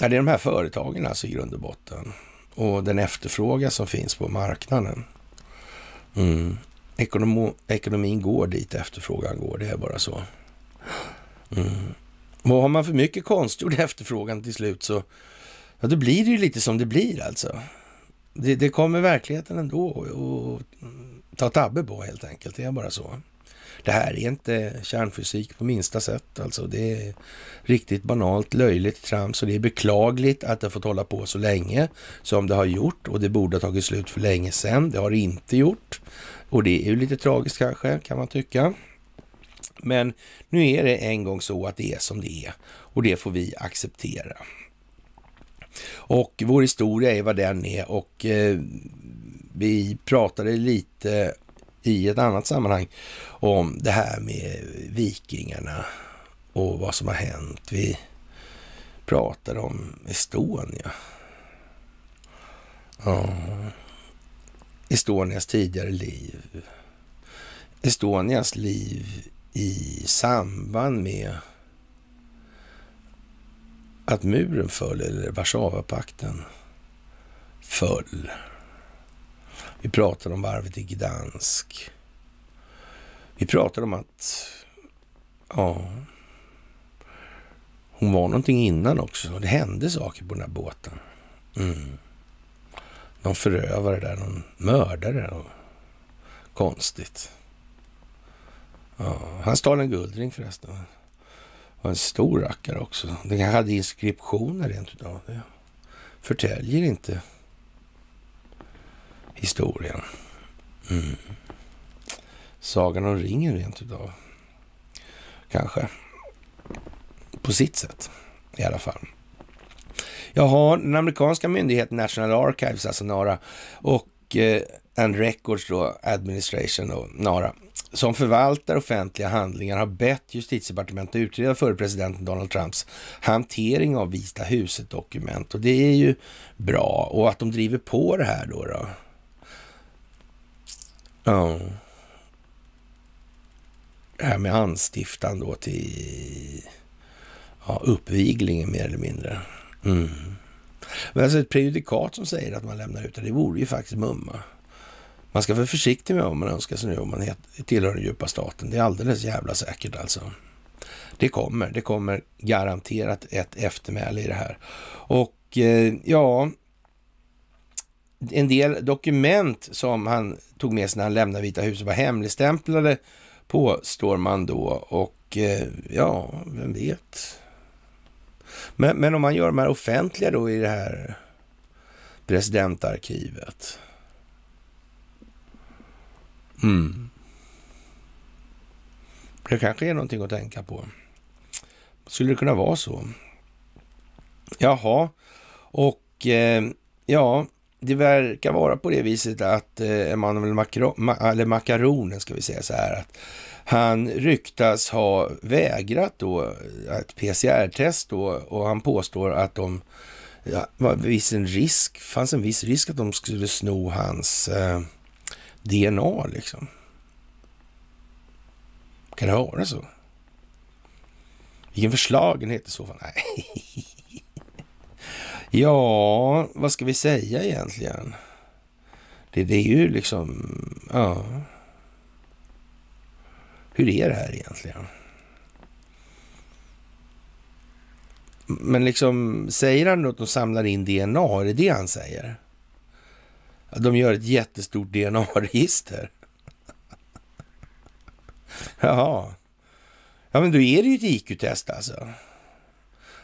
Ja, det är de här företagen alltså i grund och botten och den efterfrågan som finns på marknaden. Mm. Ekonom, ekonomin går dit efterfrågan går, det är bara så. Mm. Och har man för mycket konstgjord efterfrågan till slut så ja, då blir det ju lite som det blir alltså. Det, det kommer verkligheten ändå att ta tabbe på helt enkelt, det är bara så. Det här är inte kärnfysik på minsta sätt. Alltså det är riktigt banalt, löjligt trams och det är beklagligt att det har fått hålla på så länge som det har gjort och det borde ha tagit slut för länge sedan. Det har det inte gjort och det är ju lite tragiskt kanske, kan man tycka. Men nu är det en gång så att det är som det är och det får vi acceptera. Och vår historia är vad den är och eh, vi pratade lite i ett annat sammanhang om det här med vikingarna och vad som har hänt. Vi pratade om Estonia. Ja. Estonias tidigare liv. Estonias liv i samband med att muren föll eller Warszawapakten föll. Vi pratar om varvet i Gdansk. Vi pratar om att, ja, hon var någonting innan också. Det hände saker på den här båten. Mm. Någon förövare där, någon mördare. Och konstigt. Ja, han stal en guldring förresten. Och en stor rackare också. Den hade inskriptioner rent utav. Det förtäljer inte historien. Mm. Sagan om ringen rent utav. Kanske. På sitt sätt i alla fall. Jag har den amerikanska myndigheten National Archives, alltså NARA, och eh, and Records då, Administration och NARA, som förvaltar offentliga handlingar har bett justitiedepartementet att utreda före presidenten Donald Trumps hantering av Vita huset dokument. Och det är ju bra. Och att de driver på det här då. då Ja. Det här med anstiftan då till ja, uppviglingen mer eller mindre. Mm. Men alltså ett prejudikat som säger att man lämnar ut det, det vore ju faktiskt mumma. Man ska vara försiktig med vad man önskar sig nu om man tillhör den djupa staten. Det är alldeles jävla säkert alltså. Det kommer, det kommer garanterat ett eftermäle i det här. Och eh, ja, en del dokument som han tog med sig när han lämnade Vita huset var hemligstämplade påstår man då. Och eh, ja, vem vet? Men, men om man gör de här offentliga då i det här presidentarkivet. Mm. Det kanske är någonting att tänka på. Skulle det kunna vara så? Jaha, och eh, ja, det verkar vara på det viset att eh, Emmanuel Macron, eller Macaronen ska vi säga så här, att han ryktas ha vägrat då eh, ett PCR-test då och han påstår att de ja, var viss en risk, fanns en viss risk att de skulle sno hans eh, DNA liksom. Kan det vara så? Vilken förslagenhet i så fall. Nej. Ja, vad ska vi säga egentligen? Det, det är ju liksom, ja. Hur är det här egentligen? Men liksom, säger han att de samlar in DNA? Är det det han säger? Att de gör ett jättestort DNA-register? Jaha. Ja, men då är det ju ett IQ-test alltså.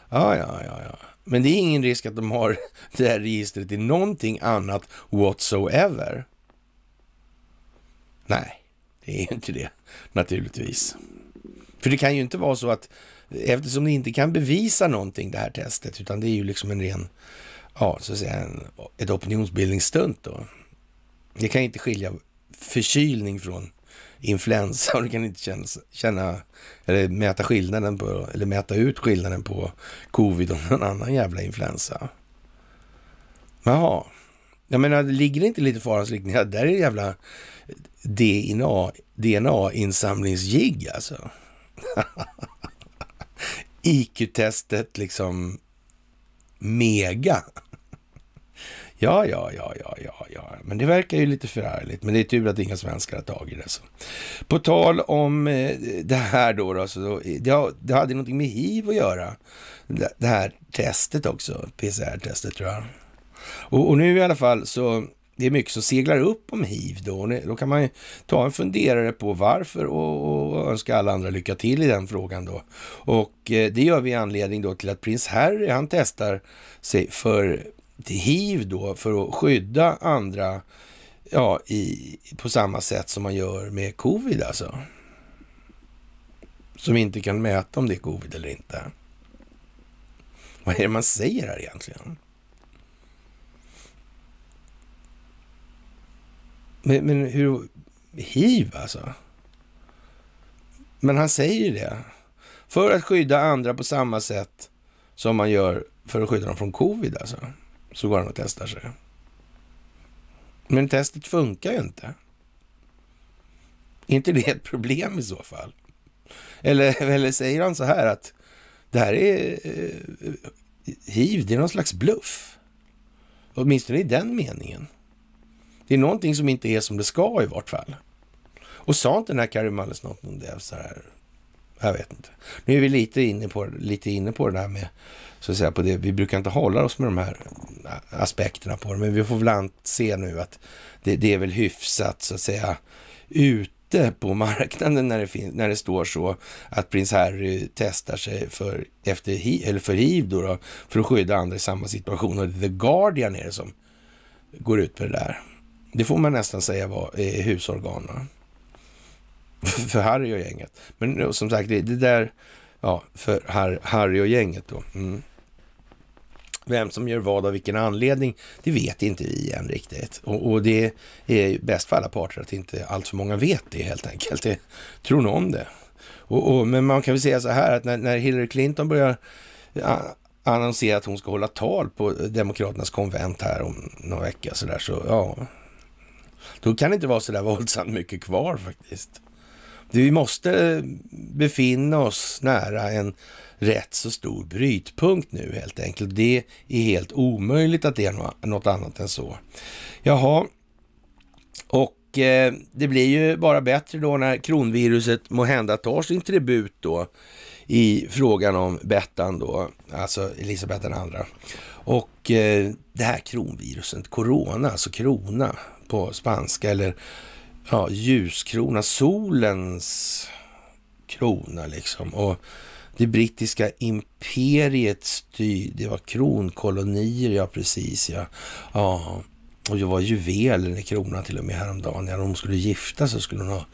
Ja, ja, ja, ja. Men det är ingen risk att de har det här registret i någonting annat whatsoever. Nej, det är ju inte det naturligtvis. För det kan ju inte vara så att eftersom det inte kan bevisa någonting det här testet, utan det är ju liksom en ren, ja, så att säga, en, ett opinionsbildningsstunt då. Det kan inte skilja förkylning från influensa och du kan inte känna, känna, eller mäta skillnaden på, eller mäta ut skillnaden på covid och någon annan jävla influensa. Jaha. Jag menar, ligger det inte lite farans riktning? Ja, där är det jävla DNA, DNA-insamlingsjigg alltså. IQ-testet liksom mega. Ja, ja, ja, ja, ja, ja, men det verkar ju lite förärligt. Men det är tur att inga svenskar har tagit det. Så. På tal om eh, det här då, då så det, det hade någonting med hiv att göra. Det här testet också, PCR-testet tror jag. Och, och, nu i alla fall så, det är mycket som seglar upp om hiv då. Då kan man ju ta en funderare på varför och, och önska alla andra lycka till i den frågan då. Och eh, det gör vi i anledning då till att prins Harry, han testar sig för hiv då för att skydda andra ja, i, på samma sätt som man gör med covid alltså. Som inte kan mäta om det är covid eller inte. Vad är det man säger här egentligen? Men, men hur... Hiv alltså? Men han säger ju det. För att skydda andra på samma sätt som man gör för att skydda dem från covid alltså så går han och testar sig. Men testet funkar ju inte. Är inte det ett problem i så fall? Eller, eller säger han så här att det här är eh, hiv, det är någon slags bluff. Åtminstone i den meningen. Det är någonting som inte är som det ska i vart fall. Och sa inte den här Kari Malles något om det? Så här, jag vet inte. Nu är vi lite inne på, lite inne på det där med, så att säga, på det. Vi brukar inte hålla oss med de här äh, aspekterna på det, men vi får väl se nu att det, det är väl hyfsat, så att säga, ute på marknaden när det, finns, när det står så att prins Harry testar sig för, efter eller för hiv då då, för att skydda andra i samma situation. Och The Guardian är det som går ut på det där. Det får man nästan säga var, är husorgan. för Harry och gänget. Men som sagt, det, det där, ja, för Harry och gänget då. Mm. Vem som gör vad av vilken anledning, det vet inte vi än riktigt. Och, och det är bäst för alla parter att inte allt för många vet det helt enkelt. Det, tror någon det? Och, och, men man kan väl säga så här att när, när Hillary Clinton börjar annonsera att hon ska hålla tal på Demokraternas konvent här om någon vecka så där, så ja, då kan det inte vara så där våldsamt mycket kvar faktiskt. Vi måste eh, befinna oss nära en rätt så stor brytpunkt nu helt enkelt. Det är helt omöjligt att det är något annat än så. Jaha, och eh, det blir ju bara bättre då när kronviruset må hända tar sin tribut då i frågan om Bettan då, alltså Elisabeth den andra. Och eh, det här kronviruset, corona, alltså krona på spanska eller ja, ljuskrona, solens krona liksom. Och det brittiska imperiet styrde, det var kronkolonier, ja precis ja. ja. Och det var juvelen i kronan till och med häromdagen. Ja, när hon skulle gifta sig skulle hon ha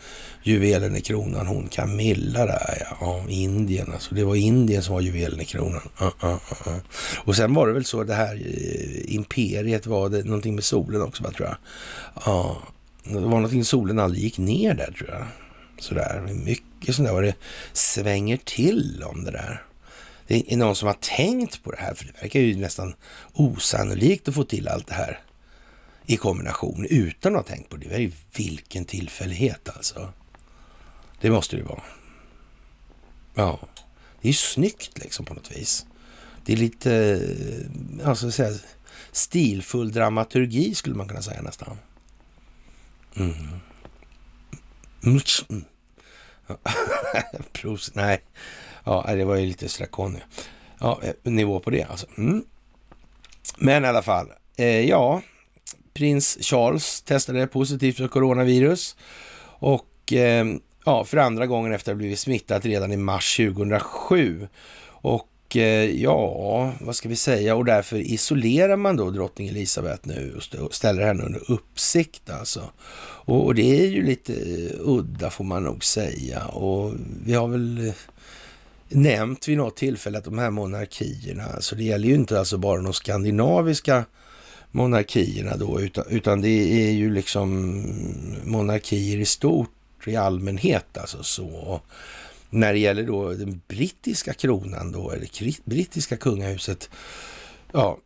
juvelen i kronan. Hon Camilla där ja. ja Indien alltså. Det var Indien som var juvelen i kronan. Uh, uh, uh, och sen var det väl så det här eh, imperiet var det någonting med solen också tror jag. Ja, det var någonting solen aldrig gick ner där tror jag. Sådär, mycket sådär vad det svänger till om det där. Det är någon som har tänkt på det här, för det verkar ju nästan osannolikt att få till allt det här i kombination utan att ha tänkt på det. det vilken tillfällighet alltså. Det måste det vara. Ja, det är ju snyggt liksom på något vis. Det är lite, alltså säga, stilfull dramaturgi skulle man kunna säga nästan. Mm. Muts. Mm. Prost. Nej, ja, det var ju lite strakon Ja, eh, nivå på det alltså. Mm. Men i alla fall, eh, ja, prins Charles testade positivt för coronavirus och eh, ja, för andra gången efter att ha blivit smittat redan i mars 2007. Och Eh, ja, vad ska vi säga? Och därför isolerar man då drottning Elisabeth nu och ställer henne under uppsikt alltså. Och, och, det är ju lite eh, udda får man nog säga. Och vi har väl eh, nämnt vid något tillfälle att de här monarkierna, så alltså det gäller ju inte alltså bara de skandinaviska monarkierna då, utan, utan det är ju liksom monarkier i stort i allmänhet alltså så när det gäller då den brittiska kronan då, eller brittiska kungahuset, ja,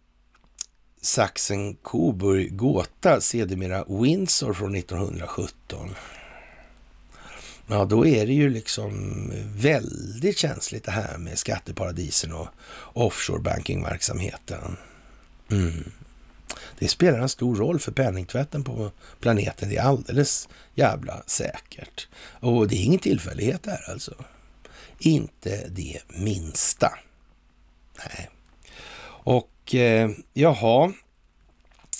Saxen Coburg Gotha, sedermera Windsor från 1917. Ja, då är det ju liksom väldigt känsligt det här med skatteparadisen och offshore bankingverksamheten. Mm. Det spelar en stor roll för penningtvätten på planeten. Det är alldeles jävla säkert. Och det är ingen tillfällighet där alltså. Inte det minsta. Nej. Och eh, jaha,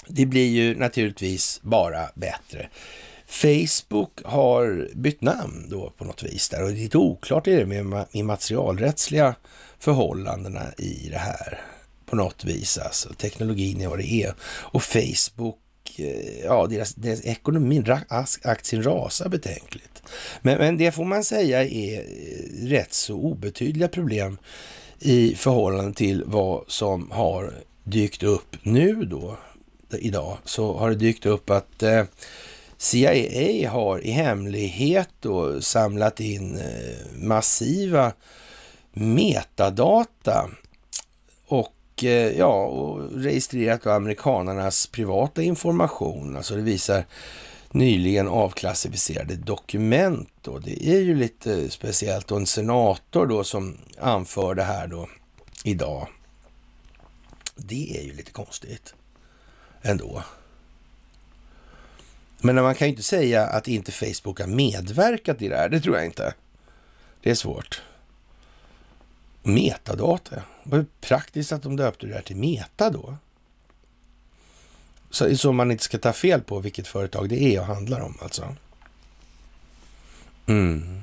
det blir ju naturligtvis bara bättre. Facebook har bytt namn då på något vis där och det är lite oklart är det med immaterialrättsliga förhållandena i det här på något vis. Alltså. Teknologin är vad det är. Och Facebook eh, ja, deras, deras ekonomin, aktien rasar betänkligt. Men, men det får man säga är eh, rätt så obetydliga problem i förhållande till vad som har dykt upp nu då, idag, så har det dykt upp att eh, CIA har i hemlighet då samlat in eh, massiva metadata Eh, ja, och registrerat amerikanarnas privata information. Alltså det visar nyligen avklassificerade dokument. Då. Det är ju lite speciellt och en senator då som anför det här då idag. Det är ju lite konstigt ändå. Men man kan ju inte säga att inte Facebook har medverkat i det här. Det tror jag inte. Det är svårt. Metadata. Det Vad praktiskt att de döpte det där till Meta då. Så, så man inte ska ta fel på vilket företag det är och handlar om alltså. Mm.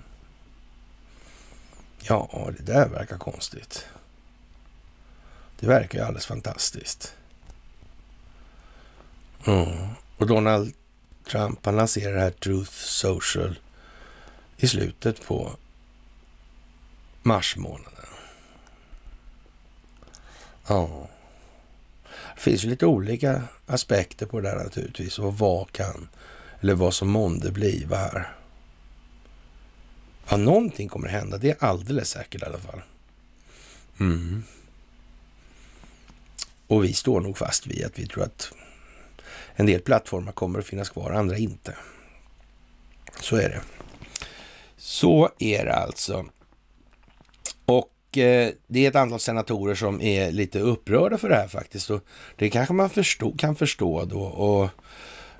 Ja, det där verkar konstigt. Det verkar ju alldeles fantastiskt. Mm. Och Donald Trump, han lanserar det här Truth Social i slutet på mars månad Ja. Det finns ju lite olika aspekter på det där naturligtvis. Och vad kan, eller vad som månde bliva här. Ja, någonting kommer hända. Det är alldeles säkert i alla fall. Mm. Och vi står nog fast vid att vi tror att en del plattformar kommer att finnas kvar, andra inte. Så är det. Så är det alltså. Eh, det är ett antal senatorer som är lite upprörda för det här faktiskt. Och det kanske man förstå, kan förstå då. Och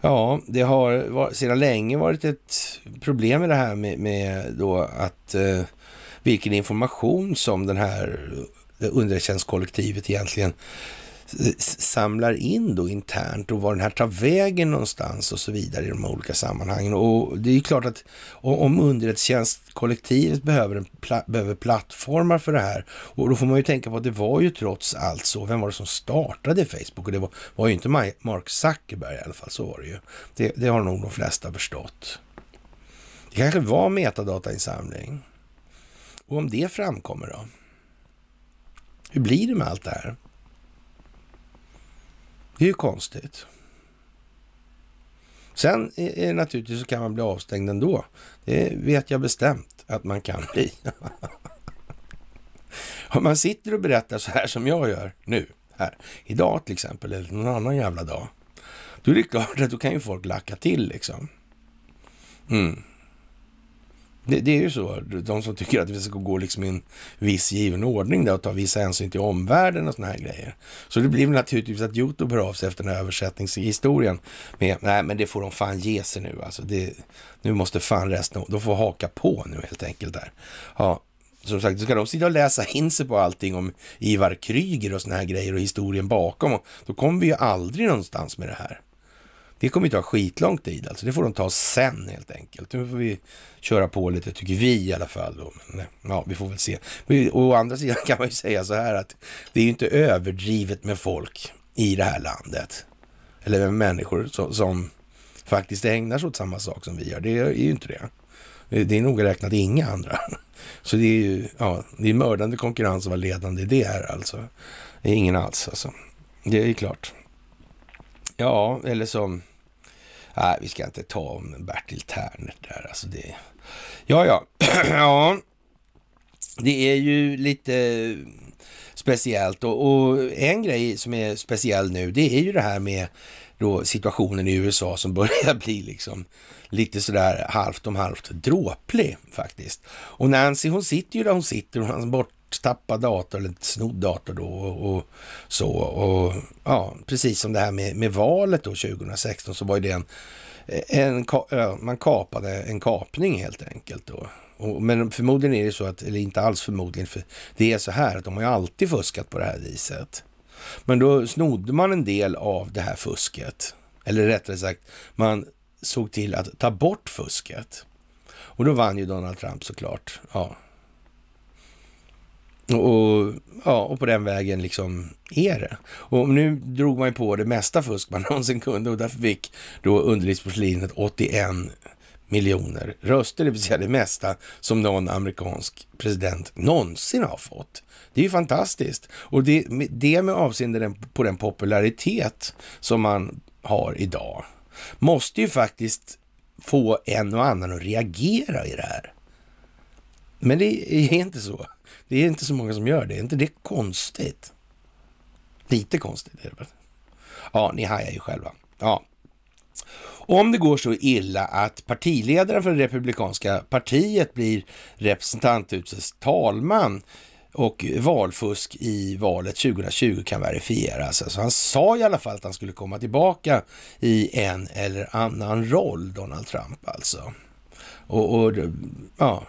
ja, det har sedan länge varit ett problem med det här med, med då att eh, vilken information som den här eh, underrättelsetjänstkollektivet egentligen samlar in då internt och var den här tar vägen någonstans och så vidare i de olika sammanhangen. Och det är ju klart att om underrättelsetjänstkollektivet behöver, en behöver plattformar för det här och då får man ju tänka på att det var ju trots allt så, vem var det som startade Facebook? Och det var, var ju inte Mark Zuckerberg i alla fall, så var det ju. Det, det har nog de flesta förstått. Det kanske var metadatainsamling. Och om det framkommer då? Hur blir det med allt det här? Det är ju konstigt. Sen är, naturligtvis så kan man bli avstängd ändå. Det vet jag bestämt att man kan bli. Om man sitter och berättar så här som jag gör nu, här, idag till exempel, eller någon annan jävla dag. Då är det klart att då kan ju folk lacka till liksom. Mm. Det, det, är ju så, de som tycker att vi ska gå liksom i en viss given ordning där och ta viss hänsyn till omvärlden och sådana här grejer. Så det blir väl naturligtvis att Youtube hör av sig efter den här översättningshistorien med, nej men det får de fan ge sig nu alltså. Det, nu måste fan resten, de får haka på nu helt enkelt där. Ja, som sagt, ska de sitta och läsa in sig på allting om Ivar Kryger och sådana här grejer och historien bakom, då kommer vi ju aldrig någonstans med det här. Det kommer ju ta skitlång tid alltså. Det får de ta sen helt enkelt. Nu får vi köra på lite, tycker vi i alla fall. Då. Men, eh, ja, vi får väl se. Men, å andra sidan kan man ju säga så här att det är ju inte överdrivet med folk i det här landet. Eller med människor som, som faktiskt ägnar sig åt samma sak som vi gör. Det är ju inte det. Det är noga räknat inga andra. Så det är ju ja, det är mördande konkurrens att vara ledande i det här alltså. Det är ingen alls alltså. Det är ju klart. Ja, eller som Nej, vi ska inte ta om Bertil Terner där. Alltså det... Ja, ja. ja. Det är ju lite speciellt och, och, en grej som är speciell nu, det är ju det här med då situationen i USA som börjar bli liksom lite sådär halvt om halvt dråplig faktiskt. Och Nancy hon sitter ju där hon sitter och hans bort, borttappad dator, eller snodd dator då och, och, så. Och ja, precis som det här med, med valet då 2016 så var ju det en, en man kapade en kapning helt enkelt då. Och, men förmodligen är det så att, eller inte alls förmodligen, för det är så här att de har ju alltid fuskat på det här viset. Men då snodde man en del av det här fusket. Eller rättare sagt, man såg till att ta bort fusket. Och då vann ju Donald Trump såklart. Ja, och, ja, och på den vägen liksom är det. Och nu drog man ju på det mesta fusk man någonsin kunde och därför fick då underlivsporslinet 81 miljoner röster, det vill säga det mesta som någon amerikansk president någonsin har fått. Det är ju fantastiskt. Och det, det med avseende på den popularitet som man har idag måste ju faktiskt få en och annan att reagera i det här. Men det är inte så. Det är inte så många som gör det. Är inte det konstigt? Lite konstigt är det väl? Ja, ni hajar ju själva. Ja. Om det går så illa att partiledaren för det republikanska partiet blir representanthuset talman och valfusk i valet 2020 kan verifieras. Alltså han sa i alla fall att han skulle komma tillbaka i en eller annan roll, Donald Trump alltså. Och, och ja,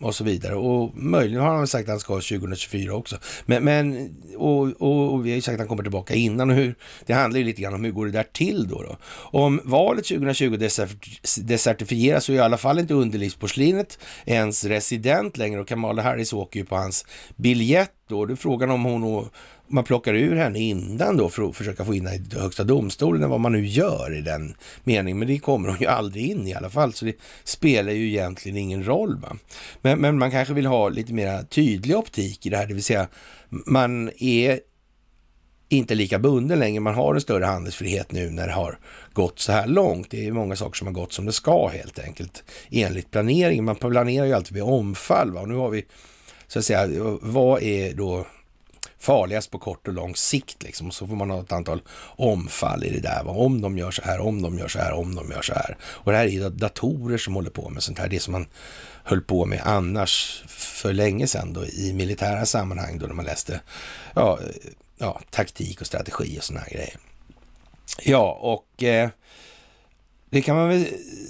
och så vidare. Och möjligen har han sagt att han ska 2024 också. Men, men och, och, och, vi har ju sagt att han kommer tillbaka innan. Och hur, det handlar ju lite grann om hur går det där till då? då? Om valet 2020 desertifieras så är i alla fall inte underlivsporslinet ens resident längre och Kamala Harris åker ju på hans biljett då. Det är frågan om hon man plockar ur henne innan då för att försöka få in henne i Högsta domstolen, vad man nu gör i den meningen. Men det kommer hon ju aldrig in i alla fall, så det spelar ju egentligen ingen roll. Va? Men, men man kanske vill ha lite mer tydlig optik i det här, det vill säga man är inte lika bunden längre. Man har en större handelsfrihet nu när det har gått så här långt. Det är många saker som har gått som det ska helt enkelt enligt planeringen. Man planerar ju alltid vid omfall va? och nu har vi så att säga, vad är då farligast på kort och lång sikt. Liksom. Så får man ha ett antal omfall i det där. Om de gör så här, om de gör så här, om de gör så här. Och det här är ju datorer som håller på med sånt här. Det som man höll på med annars för länge sedan då i militära sammanhang då när man läste ja, ja, taktik och strategi och såna här grejer. Ja, och eh, det kan man väl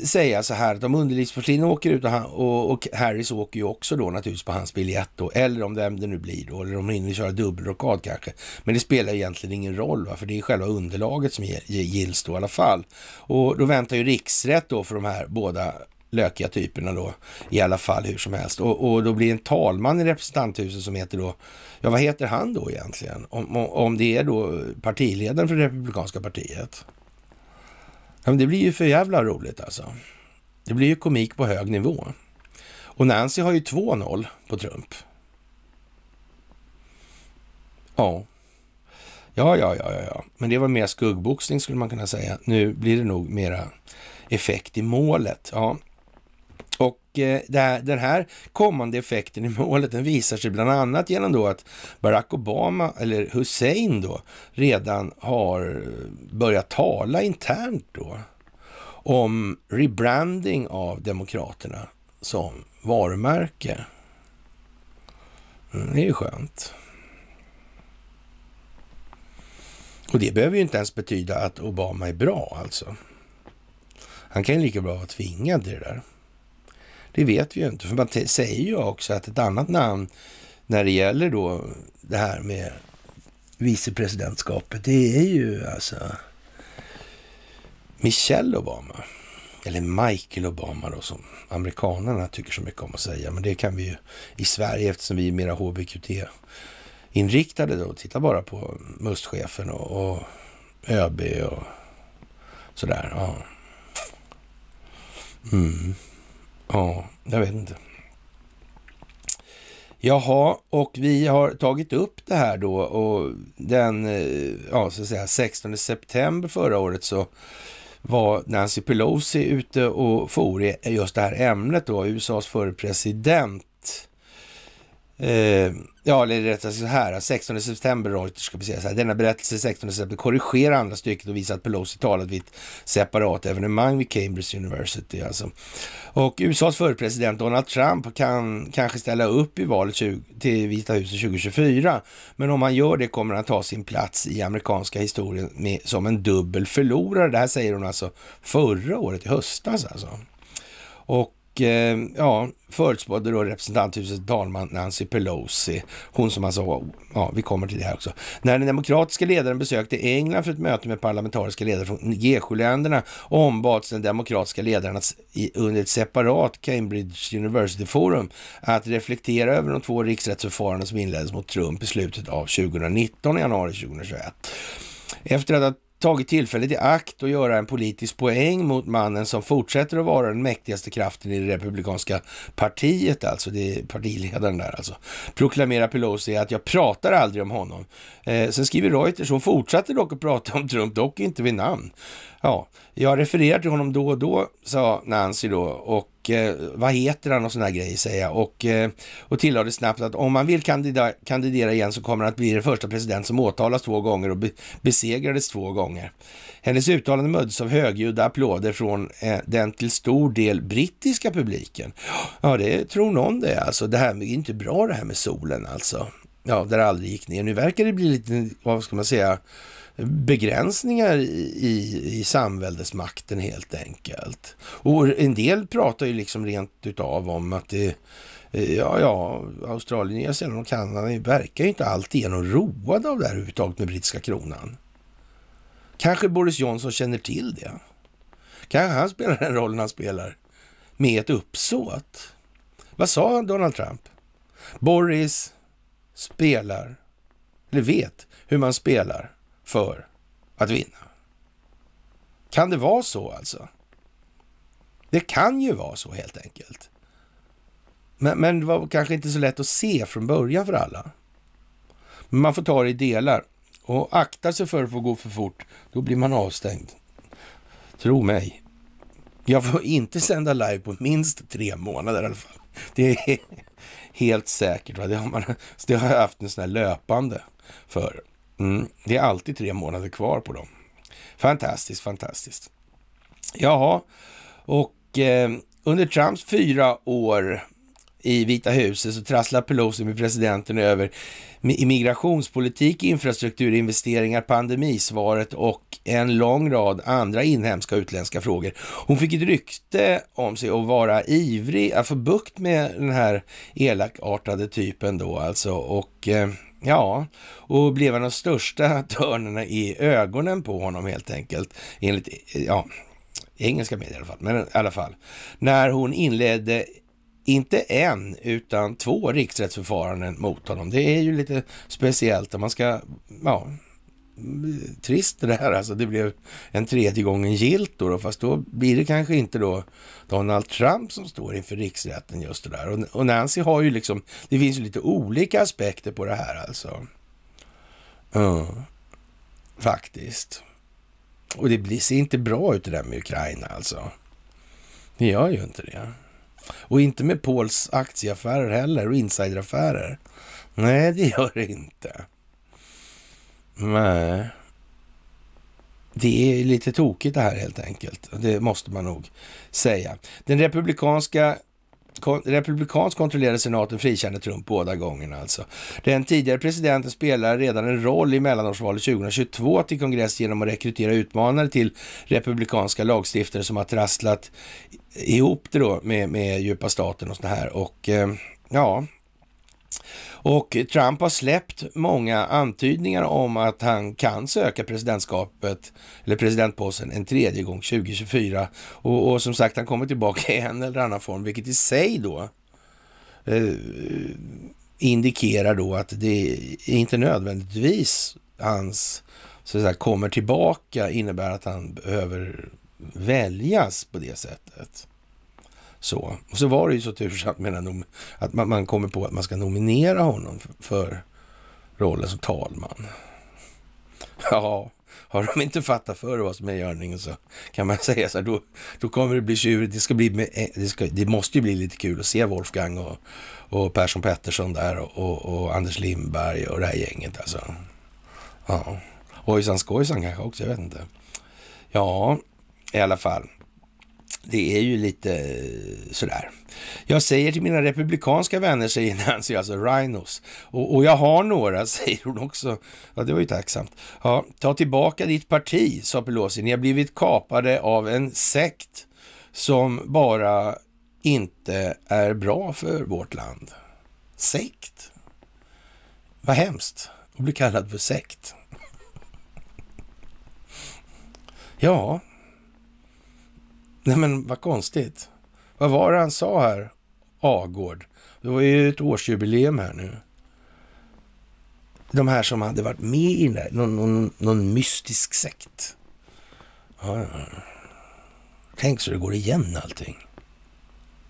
säga så här att om underlivsporslin åker ut och, han, och, och, Harris åker ju också då naturligtvis på hans biljett då, eller om vem det nu blir då, eller om de hinner köra dubbelrockad kanske. Men det spelar egentligen ingen roll, va? för det är själva underlaget som gills då i alla fall. Och då väntar ju riksrätt då för de här båda lökiga typerna då i alla fall hur som helst. Och, och då blir en talman i representanthuset som heter då, ja vad heter han då egentligen? Om, om det är då partiledaren för det republikanska partiet. Ja, men det blir ju för jävla roligt alltså. Det blir ju komik på hög nivå. Och Nancy har ju 2-0 på Trump. Ja. Ja, ja, ja, ja, men det var mer skuggboxning skulle man kunna säga. Nu blir det nog mera effekt i målet. Ja, och eh, den här kommande effekten i målet den visar sig bland annat genom då att Barack Obama, eller Hussein då, redan har börjat tala internt då om rebranding av Demokraterna som varumärke. Mm, det är ju skönt. Och det behöver ju inte ens betyda att Obama är bra alltså. Han kan ju lika bra vara tvingad till det där. Det vet vi ju inte, för man säger ju också att ett annat namn när det gäller då det här med vicepresidentskapet, det är ju alltså Michelle Obama. Eller Michael Obama då, som amerikanerna tycker så mycket om att säga. Men det kan vi ju i Sverige eftersom vi är mera HBQT-inriktade då. Titta bara på mustchefen och, och ÖB och sådär. Ja. Mm. Ja, jag vet inte. Jaha, och vi har tagit upp det här då och den eh, ja, så att säga, 16 september förra året så var Nancy Pelosi ute och for i just det här ämnet då, USAs förre president Eh, ja, eller rättare så här, 16 september, Reuters ska vi säga så här. Denna berättelse 16 september korrigerar andra stycket och visar att Pelosi talat vid ett separat evenemang vid Cambridge University. Alltså. Och USAs förre president Donald Trump kan kanske ställa upp i valet 20, till Vita huset 2024. Men om han gör det kommer han ta sin plats i amerikanska historien med, som en dubbel förlorare. Det här säger hon alltså förra året i höstas alltså. Och och eh, ja, förutspådde då representanthusets talman Nancy Pelosi, hon som alltså, ja vi kommer till det här också, när den demokratiska ledaren besökte England för ett möte med parlamentariska ledare från G7-länderna ombads den demokratiska ledaren att, under ett separat Cambridge University Forum att reflektera över de två riksrättsförfaranden som inleddes mot Trump i slutet av 2019 i januari 2021. Efter att tagit tillfället i akt att göra en politisk poäng mot mannen som fortsätter att vara den mäktigaste kraften i det republikanska partiet, alltså det är partiledaren där alltså. Proklamerar Pelosi att jag pratar aldrig om honom. Eh, sen skriver Reuters, hon fortsatte dock att prata om Trump, dock inte vid namn. Ja, jag refererar till honom då och då, sa Nancy då och eh, vad heter han och sådana grejer säger jag. Och, eh, och tillade snabbt att om man vill kandida, kandidera igen så kommer han att bli den första president som åtalas två gånger och be, besegrades två gånger. Hennes uttalande möddes av högljudda applåder från eh, den till stor del brittiska publiken. Ja, det tror någon det alltså. Det här är inte bra det här med solen alltså. Ja, där det aldrig gick ner. Nu verkar det bli lite, vad ska man säga, begränsningar i, i samväldesmakten helt enkelt. Och en del pratar ju liksom rent utav om att det, eh, ja, ja, Australien, Nya Zeeland och Kanada verkar ju inte alltigenom roade av det här överhuvudtaget med brittiska kronan. Kanske Boris Johnson känner till det. Kanske han spelar den rollen han spelar med ett uppsåt. Vad sa Donald Trump? Boris spelar, eller vet hur man spelar för att vinna. Kan det vara så alltså? Det kan ju vara så helt enkelt. Men, men det var kanske inte så lätt att se från början för alla. Men man får ta det i delar och akta sig för att få gå för fort. Då blir man avstängd. Tro mig. Jag får inte sända live på minst tre månader i alla fall. Det är helt säkert. Va? Det, har man, det har jag haft en sån här löpande för. Mm. det är alltid tre månader kvar på dem. Fantastiskt, fantastiskt. Jaha, och eh, under Trumps fyra år i Vita huset så trasslar Pelosi med presidenten över immigrationspolitik, infrastrukturinvesteringar, pandemisvaret och en lång rad andra inhemska och utländska frågor. Hon fick ett rykte om sig att vara ivrig att få bukt med den här elakartade typen då alltså och eh, Ja, och blev en av de största törnarna i ögonen på honom helt enkelt, enligt ja, engelska medier i alla fall. Men i alla fall, när hon inledde inte en, utan två riksrättsförfaranden mot honom. Det är ju lite speciellt om man ska ja, trist det här alltså. Det blev en tredje gången gilt då, då, fast då blir det kanske inte då Donald Trump som står inför riksrätten just det där. Och, och Nancy har ju liksom, det finns ju lite olika aspekter på det här alltså. Mm. Faktiskt. Och det blir, ser inte bra ut det där med Ukraina alltså. Det gör ju inte det. Och inte med Pauls aktieaffärer heller och insideraffärer. Nej, det gör det inte. Nej. Det är lite tokigt det här helt enkelt. Det måste man nog säga. Den republikanska kon, kontrollerade senaten frikände Trump båda gångerna alltså. Den tidigare presidenten spelar redan en roll i mellanårsvalet 2022 till kongress genom att rekrytera utmanare till republikanska lagstiftare som har trasslat ihop det då med, med djupa staten och sådär. Och eh, ja, och Trump har släppt många antydningar om att han kan söka presidentskapet eller presidentposten en tredje gång 2024. Och, och som sagt, han kommer tillbaka i en eller annan form, vilket i sig då eh, indikerar då att det inte nödvändigtvis hans så att säga, kommer tillbaka innebär att han behöver väljas på det sättet. Så. Och så var det ju så tursamt med att man, man kommer på att man ska nominera honom för, för rollen som talman. Ja, har de inte fattat för vad som är görningen så kan man säga så här, då, då kommer det bli tjurigt. Det, ska bli, eh, det, ska, det måste ju bli lite kul att se Wolfgang och, och Persson Pettersson där och, och, och Anders Lindberg och det här gänget alltså. Ja, ojsan skojsan kanske också, jag vet inte. Ja, i alla fall det är ju lite eh, sådär. Jag säger till mina republikanska vänner, säger Nancy, alltså Rhinos, och, och jag har några, säger hon också. Ja, det var ju tacksamt. Ja, ta tillbaka ditt parti, sa Pelosi. Ni har blivit kapade av en sekt som bara inte är bra för vårt land. Sekt? Vad hemskt att bli kallad för sekt. ja, Nej men vad konstigt. Vad var det han sa här, Agård? Det var ju ett årsjubileum här nu. De här som hade varit med i där, någon, någon, någon mystisk sekt. Ja, tänk så det går igen allting.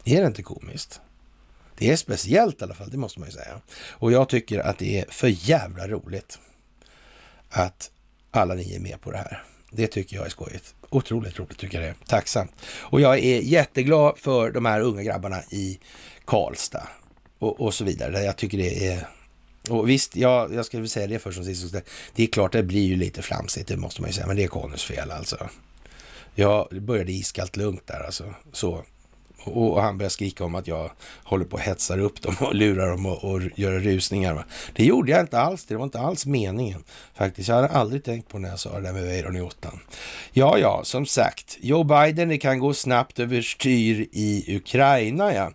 Är det inte komiskt? Det är speciellt i alla fall, det måste man ju säga. Och jag tycker att det är för jävla roligt att alla ni är med på det här. Det tycker jag är skojigt otroligt roligt tycker jag det är. Tacksam. Och jag är jätteglad för de här unga grabbarna i Karlstad och, och så vidare. Jag tycker det är... Och visst, ja, jag ska väl säga det först och sist. Det är klart, det blir ju lite flamsigt, det måste man ju säga. Men det är Connors fel alltså. Jag började iskallt lugnt där alltså. Så och han började skrika om att jag håller på och hetsar upp dem och lurar dem och, och göra rusningar. Det gjorde jag inte alls. Det var inte alls meningen faktiskt. Jag hade aldrig tänkt på när jag sa det där med Weiron i åttan. Ja, ja, som sagt, Joe Biden, det kan gå snabbt överstyr i Ukraina, ja.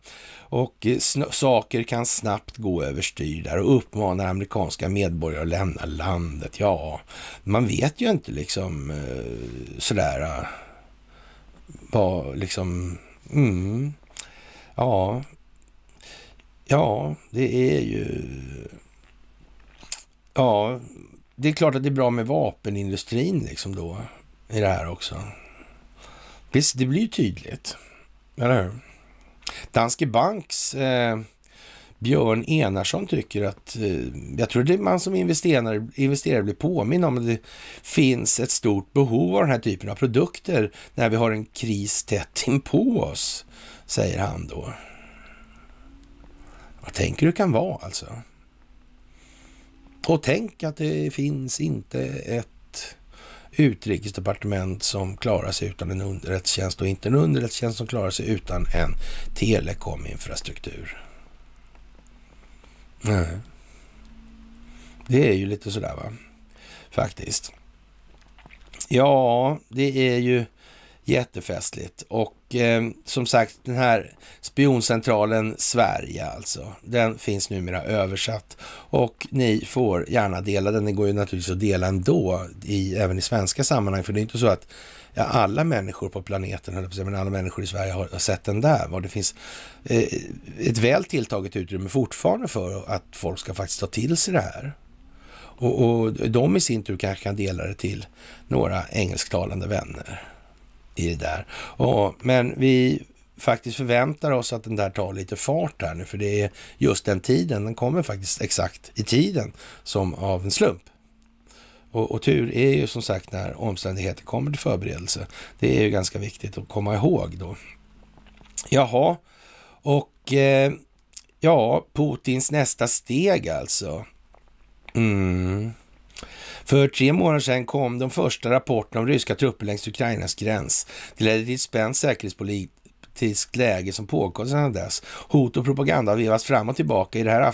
Och eh, saker kan snabbt gå överstyr där och uppmanar amerikanska medborgare att lämna landet. Ja, man vet ju inte liksom eh, sådär eh, vad liksom Mm. Ja. ja, det är ju... Ja, det är klart att det är bra med vapenindustrin liksom då i det här också. Visst, det blir ju tydligt. Eller hur? Danske Banks eh, Björn Enarsson tycker att, eh, jag tror det är man som investerare, investerare blir påminn om att det finns ett stort behov av den här typen av produkter när vi har en kris tätt inpå oss, säger han då. Vad tänker du kan vara alltså? Och tänk att det finns inte ett utrikesdepartement som klarar sig utan en underrättelsetjänst och inte en underrättelsetjänst som klarar sig utan en telekominfrastruktur. Nej. Det är ju lite sådär va, faktiskt. Ja, det är ju jättefestligt och eh, som sagt den här spioncentralen Sverige alltså, den finns numera översatt och ni får gärna dela den. Det går ju naturligtvis att dela ändå i, även i svenska sammanhang, för det är inte så att ja, alla människor på planeten, eller men alla människor i Sverige har, har sett den där. Var det finns eh, ett väl tilltaget utrymme fortfarande för att folk ska faktiskt ta till sig det här. Och, och de i sin tur kanske kan dela det till några engelsktalande vänner i det där. Och, men vi faktiskt förväntar oss att den där tar lite fart här nu, för det är just den tiden, den kommer faktiskt exakt i tiden som av en slump. Och, och, tur är ju som sagt när omständigheter kommer till förberedelse. Det är ju ganska viktigt att komma ihåg då. Jaha, och eh, ja, Putins nästa steg alltså. Mm. För tre månader sedan kom de första rapporterna om ryska trupper längs Ukrainas gräns. Det ledde till spänd säkerhetspolitik politiskt läge som pågått sedan dess. Hot och propaganda har vevats fram och tillbaka. I det här,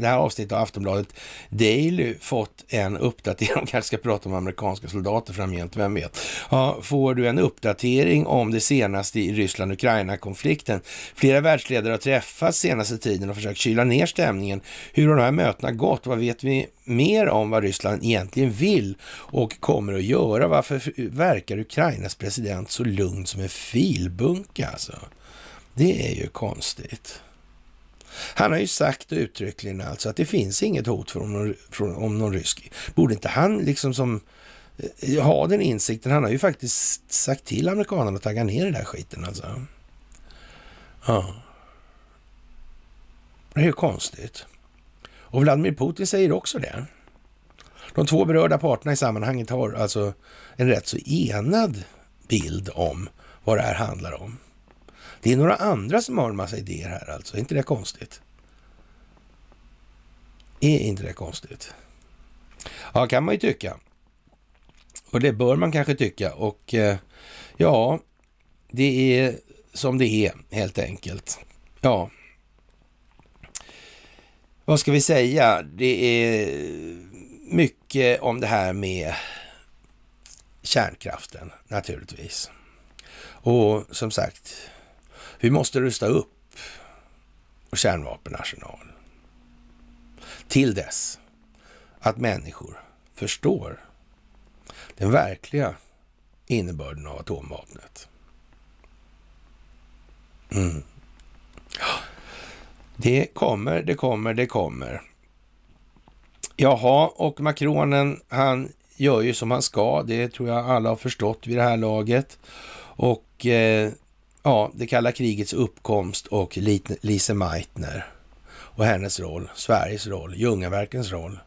det här avsnittet av Aftonbladet Daily fått en uppdatering, de kanske ska prata om amerikanska soldater framgent, vem vet. Ja, får du en uppdatering om det senaste i Ryssland-Ukraina-konflikten? Flera världsledare har träffats senaste tiden och försökt kyla ner stämningen. Hur har de här mötena gått? Vad vet vi mer om vad Ryssland egentligen vill och kommer att göra. Varför verkar Ukrainas president så lugn som en filbunke alltså? Det är ju konstigt. Han har ju sagt uttryckligen alltså att det finns inget hot från någon, från, om någon rysk. Borde inte han liksom som eh, ha den insikten? Han har ju faktiskt sagt till amerikanerna att tagga ner den där skiten alltså. Ja. Det är ju konstigt. Och Vladimir Putin säger också det. De två berörda parterna i sammanhanget har alltså en rätt så enad bild om vad det här handlar om. Det är några andra som har en massa idéer här alltså. Är inte det konstigt? Är inte det konstigt? Ja, kan man ju tycka. Och det bör man kanske tycka. Och eh, ja, det är som det är helt enkelt. Ja, vad ska vi säga? Det är mycket om det här med kärnkraften naturligtvis. Och som sagt, vi måste rusta upp vår kärnvapenarsenal. Till dess att människor förstår den verkliga innebörden av atomvapnet. Mm. Det kommer, det kommer, det kommer. Jaha, och Macronen, han gör ju som han ska. Det tror jag alla har förstått vid det här laget. Och eh, ja, det kalla krigets uppkomst och Lise Meitner och hennes roll, Sveriges roll, Ljungaverkens roll.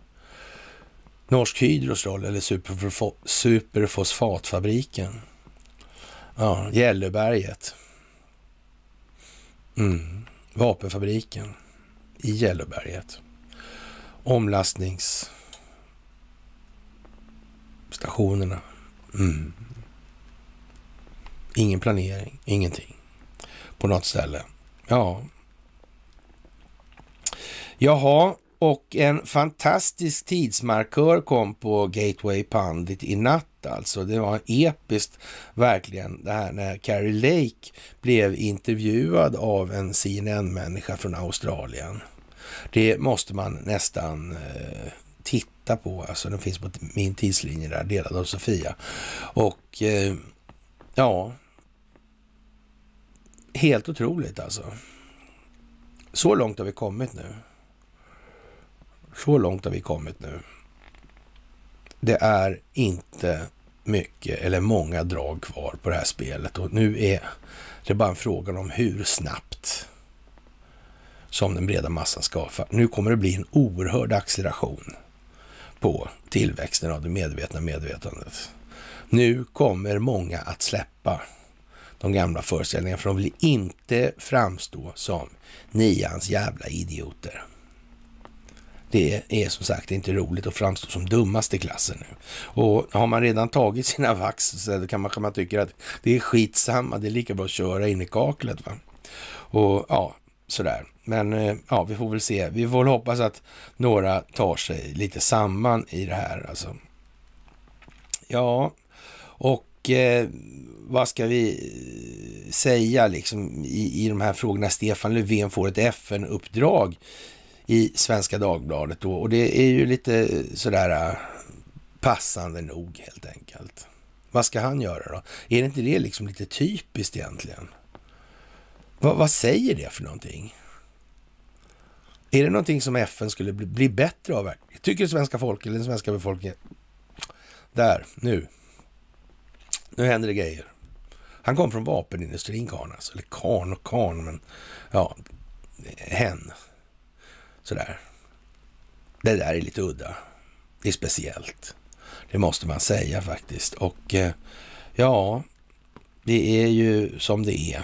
Norsk Hydros roll eller superfo superfosfatfabriken. Ja, Gällöberget. Mm vapenfabriken i Gällöberget. Omlastningsstationerna. Mm. Ingen planering, ingenting på något ställe. Ja. Jaha, och en fantastisk tidsmarkör kom på Gateway Pundit i natt alltså. Det var episkt verkligen det här när Carrie Lake blev intervjuad av en CNN-människa från Australien. Det måste man nästan eh, titta på. Alltså den finns på min tidslinje där, delad av Sofia. Och eh, ja, helt otroligt alltså. Så långt har vi kommit nu. Så långt har vi kommit nu det är inte mycket eller många drag kvar på det här spelet och nu är det bara en fråga om hur snabbt som den breda massan ska Nu kommer det bli en oerhörd acceleration på tillväxten av det medvetna medvetandet. Nu kommer många att släppa de gamla föreställningarna för de vill inte framstå som nians jävla idioter. Det är som sagt inte roligt att framstå som dummaste klassen nu. Och har man redan tagit sina vax så kan man, kan man tycka att det är skitsamma, det är lika bra att köra in i kaklet. Va? Och ja, sådär. Men eh, ja, vi får väl se. Vi får väl hoppas att några tar sig lite samman i det här alltså. Ja, och eh, vad ska vi säga liksom i, i de här frågorna? Stefan Löfven får ett FN-uppdrag i Svenska Dagbladet då. Och det är ju lite eh, sådär eh, passande nog helt enkelt. Vad ska han göra då? Är det inte det liksom lite typiskt egentligen? Va, vad säger det för någonting? Är det någonting som FN skulle bli, bli bättre av? Tycker det svenska folket eller den svenska befolkningen? Där, nu. Nu händer det grejer. Han kom från vapenindustrin, karln alltså. Eller karn och karn, men ja, hen. Sådär. Det där är lite udda. Det är speciellt. Det måste man säga faktiskt. Och eh, ja, det är ju som det är.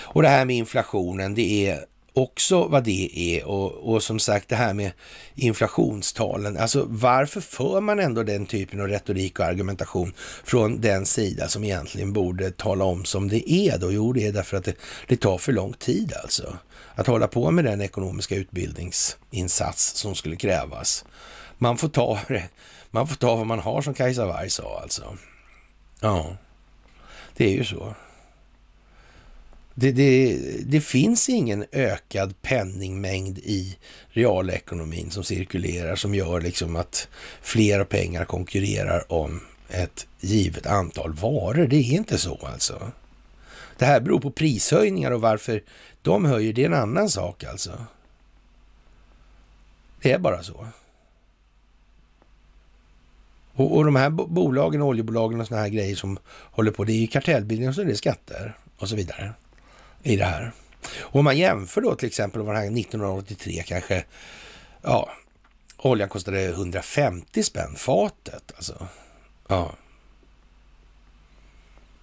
Och det här med inflationen, det är också vad det är och, och som sagt det här med inflationstalen. Alltså varför för man ändå den typen av retorik och argumentation från den sida som egentligen borde tala om som det är då? Jo, det är därför att det, det tar för lång tid alltså att hålla på med den ekonomiska utbildningsinsats som skulle krävas. Man får ta, man får ta vad man har som Kajsa Warg sa alltså. Ja, det är ju så. Det, det, det, finns ingen ökad penningmängd i realekonomin som cirkulerar som gör liksom att fler pengar konkurrerar om ett givet antal varor. Det är inte så alltså det här beror på prishöjningar och varför de höjer, det är en annan sak alltså. Det är bara så. Och, och de här bolagen, oljebolagen och sådana här grejer som håller på, det är ju kartellbildning och så är det skatter och så vidare i det här. Och om man jämför då till exempel vad den här 1983 kanske, ja, oljan kostade 150 spänn fatet alltså. Ja.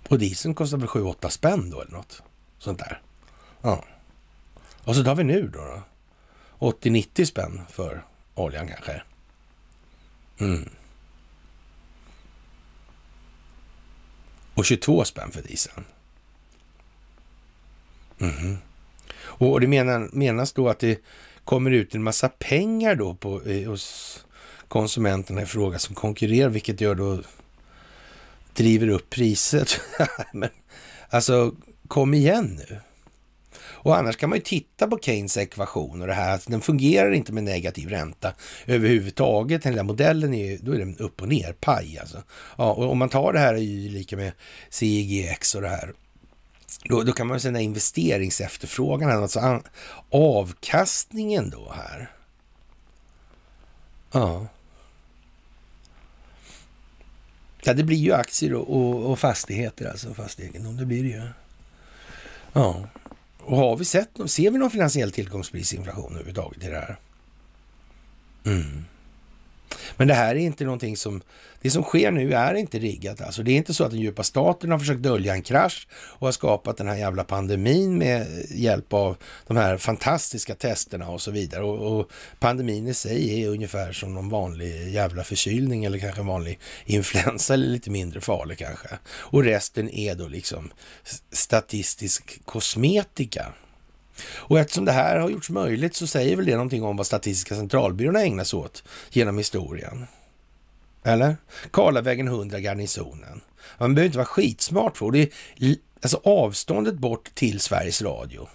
Och dieseln kostar väl 7-8 spänn då eller något sånt där. Ja. Och så tar vi nu då. då. 80-90 spänn för oljan kanske. Mm. Och 22 spänn för dieseln. Mm. Och det menas då att det kommer ut en massa pengar då på, eh, hos konsumenterna i fråga som konkurrerar, vilket gör då driver upp priset. Men, alltså, kom igen nu. Och annars kan man ju titta på Keynes ekvation och det här att den fungerar inte med negativ ränta överhuvudtaget. Den där modellen är ju, då är den upp och ner, paj alltså. Ja, och om man tar det här är ju lika med CIGX e och det här. Då, då kan man ju säga investeringsefterfrågan, alltså an, avkastningen då här. Ja. Ja, det blir ju aktier och, och, och fastigheter alltså, fast egendom, det blir det ju. Ja, och har vi sett, ser vi någon finansiell tillgångsprisinflation överhuvudtaget i det här? Mm. Men det här är inte någonting som, det som sker nu är inte riggat alltså. Det är inte så att den djupa staten har försökt dölja en krasch och har skapat den här jävla pandemin med hjälp av de här fantastiska testerna och så vidare. Och, och pandemin i sig är ungefär som någon vanlig jävla förkylning eller kanske en vanlig influensa eller lite mindre farlig kanske. Och resten är då liksom statistisk kosmetika. Och eftersom det här har gjorts möjligt så säger väl det någonting om vad Statistiska centralbyrån ägnar sig åt genom historien. Eller? Karlavägen 100 garnisonen. Man behöver inte vara skitsmart för det. Är, alltså avståndet bort till Sveriges Radio.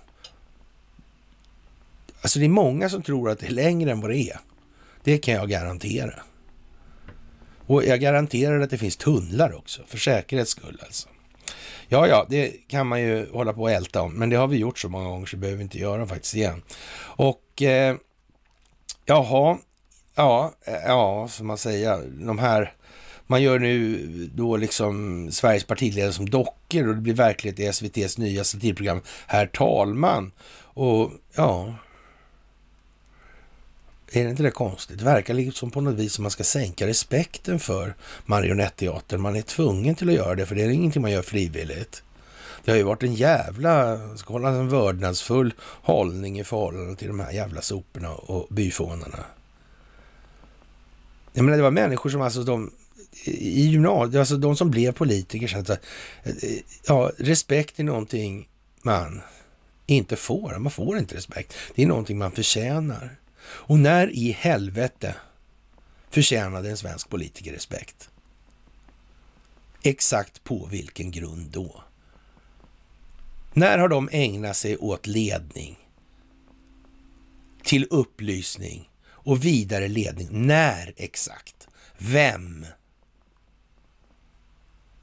Alltså det är många som tror att det är längre än vad det är. Det kan jag garantera. Och jag garanterar att det finns tunnlar också, för säkerhets skull alltså. Ja, ja, det kan man ju hålla på och älta om, men det har vi gjort så många gånger så behöver vi inte göra faktiskt igen. Och eh, jaha, ja, eh, ja, som man säger, de här man gör nu då liksom Sveriges partiledare som dockor och det blir verklighet i SVTs nya satirprogram Herr talman. Och ja, är det inte det konstigt? Det verkar liksom på något vis som man ska sänka respekten för marionetteatern. Man är tvungen till att göra det, för det är ingenting man gör frivilligt. Det har ju varit en jävla, ska hålla en vördnadsfull hållning i förhållande till de här jävla soporna och byfånarna. Jag menar, det var människor som alltså de i gymnasiet, alltså de som blev politiker kände att ja, respekt är någonting man inte får. Man får inte respekt. Det är någonting man förtjänar. Och när i helvete förtjänade en svensk politiker respekt? Exakt på vilken grund då? När har de ägnat sig åt ledning, till upplysning och vidare ledning? När exakt? Vem?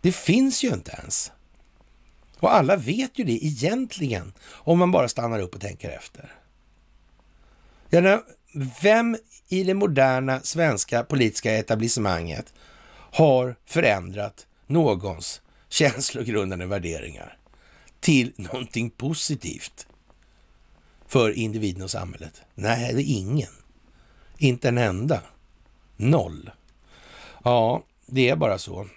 Det finns ju inte ens. Och alla vet ju det egentligen, om man bara stannar upp och tänker efter vem i det moderna svenska politiska etablissemanget har förändrat någons känslogrundande värderingar till någonting positivt för individen och samhället? Nej, det är ingen. Inte en enda. Noll. Ja, det är bara så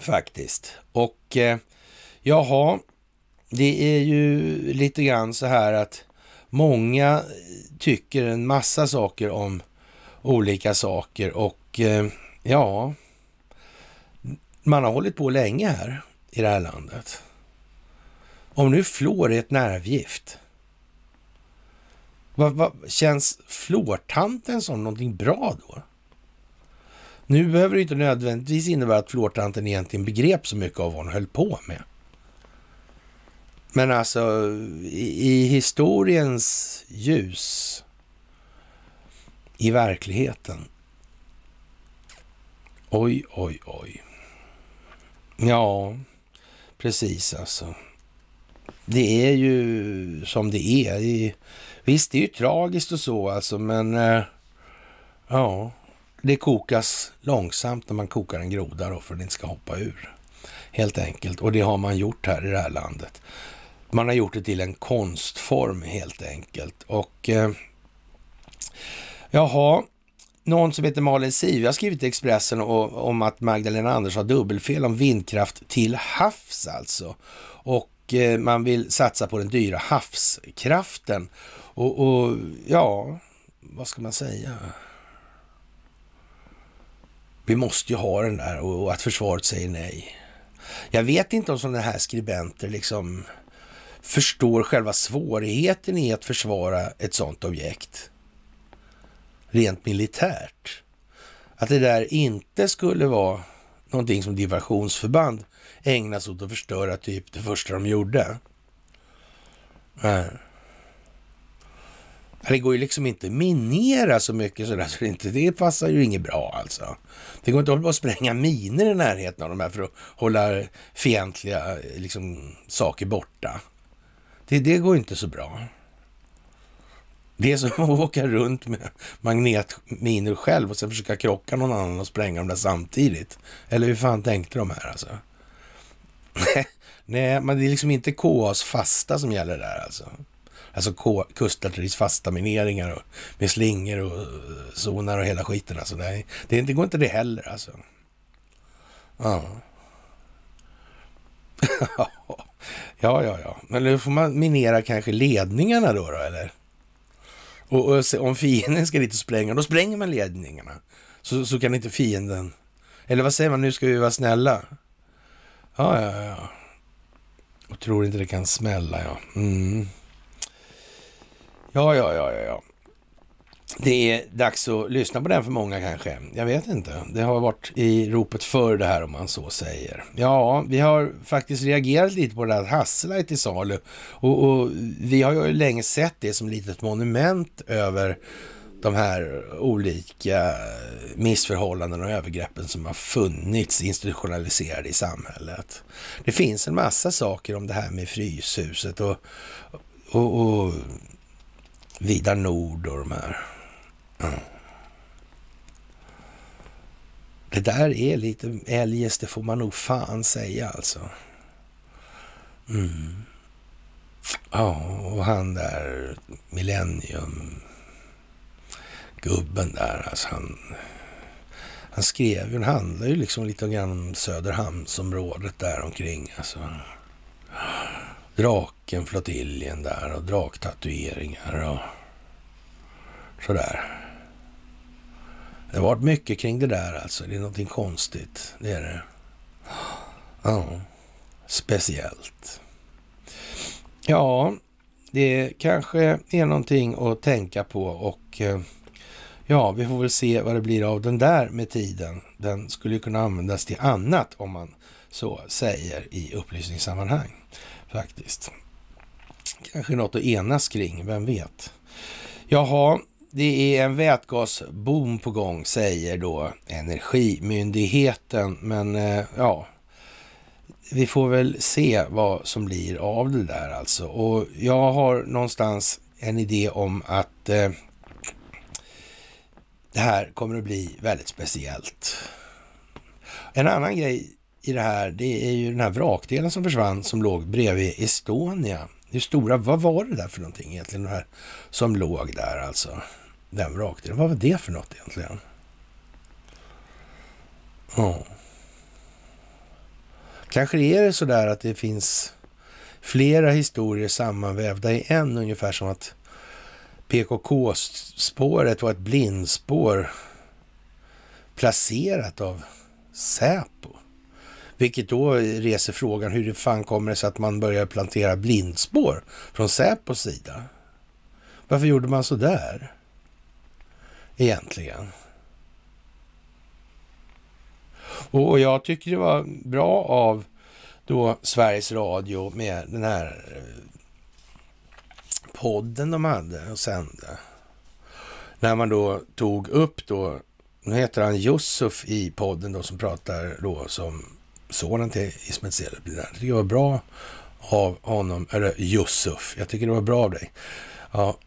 faktiskt. Och eh, jaha, det är ju lite grann så här att Många eh, tycker en massa saker om olika saker och eh, ja, man har hållit på länge här i det här landet. Om nu flår är ett nervgift, vad, vad, känns flårtanten som någonting bra då? Nu behöver det inte nödvändigtvis innebära att flårtanten egentligen begrep så mycket av vad hon höll på med. Men alltså i, i historiens ljus, i verkligheten. Oj, oj, oj. Ja, precis alltså. Det är ju som det är. Visst, det är ju tragiskt och så alltså, men eh, ja, det kokas långsamt när man kokar en groda då för att den inte ska hoppa ur. Helt enkelt. Och det har man gjort här i det här landet. Man har gjort det till en konstform helt enkelt. Och eh, jaha, någon som heter Malin Siv har skrivit i Expressen och, om att Magdalena Andersson har dubbelfel om vindkraft till havs alltså. Och eh, man vill satsa på den dyra havskraften. Och, och ja, vad ska man säga? Vi måste ju ha den där och, och att försvaret säger nej. Jag vet inte om sådana här skribenter liksom förstår själva svårigheten i att försvara ett sådant objekt rent militärt. Att det där inte skulle vara någonting som divisionsförband ägnas åt att förstöra typ det första de gjorde. Nej. Det går ju liksom inte minera så mycket sådär, så det, inte, det passar ju inget bra alltså. Det går inte att hålla på och spränga miner i närheten av de här för att hålla fientliga liksom, saker borta. Det, det går inte så bra. Det är som att åka runt med magnetminer själv och sen försöka krocka någon annan och spränga dem där samtidigt. Eller hur fan tänkte de här alltså? Nej, men det är liksom inte KAs fasta som gäller där alltså. Alltså kustartilleris fasta mineringar och med slingor och eh, zonar och hela skiten alltså. Nej, det, det går inte det heller alltså. Ja. Ja, ja, ja. Men nu får man minera kanske ledningarna då, då eller? Och, och se, om fienden ska dit och spränga, då spränger man ledningarna. Så, så kan inte fienden... Eller vad säger man, nu ska vi vara snälla. Ja, ja, ja. Och tror inte det kan smälla, ja. Mm. Ja, ja, ja, ja, ja. Det är dags att lyssna på den för många kanske. Jag vet inte. Det har varit i ropet för det här om man så säger. Ja, vi har faktiskt reagerat lite på det här att Hassela är till salu och, och vi har ju länge sett det som ett litet monument över de här olika missförhållanden och övergreppen som har funnits institutionaliserade i samhället. Det finns en massa saker om det här med Fryshuset och, och, och Vidar Nord och de här Mm. Det där är lite eljest, det får man nog fan säga alltså. Mm. Ja, och han där millennium gubben där, alltså han, han skrev ju, han handlar ju liksom lite grann om Söderhamnsområdet där omkring. Alltså. Draken, flottiljen där och draktatueringar och sådär. Det har varit mycket kring det där alltså. Det är någonting konstigt. Det är det. Ja, speciellt. Ja, det kanske är någonting att tänka på och eh, ja, vi får väl se vad det blir av den där med tiden. Den skulle kunna användas till annat om man så säger i upplysningssammanhang faktiskt. Kanske något att enas kring, vem vet? Jaha, det är en vätgasboom på gång, säger då Energimyndigheten. Men eh, ja, vi får väl se vad som blir av det där alltså. Och jag har någonstans en idé om att eh, det här kommer att bli väldigt speciellt. En annan grej i det här, det är ju den här vrakdelen som försvann som låg bredvid Estonia hur stora, vad var det där för någonting egentligen? De här som låg där alltså. Den vrakdelen, vad var det för något egentligen? Ja. Kanske är det så där att det finns flera historier sammanvävda i en, ungefär som att PKK-spåret var ett blindspår placerat av Säpo. Vilket då reser frågan hur det fan kommer det sig att man börjar plantera blindspår från Säpos sida? Varför gjorde man så där? Egentligen. Och jag tycker det var bra av då Sveriges Radio med den här eh, podden de hade och sände. När man då tog upp då, nu heter han Yusuf i podden då som pratar då som sonen till Ismet Cederblad. Jag tycker det var bra av honom, eller Yusuf. Jag tycker det var bra av dig. Ja,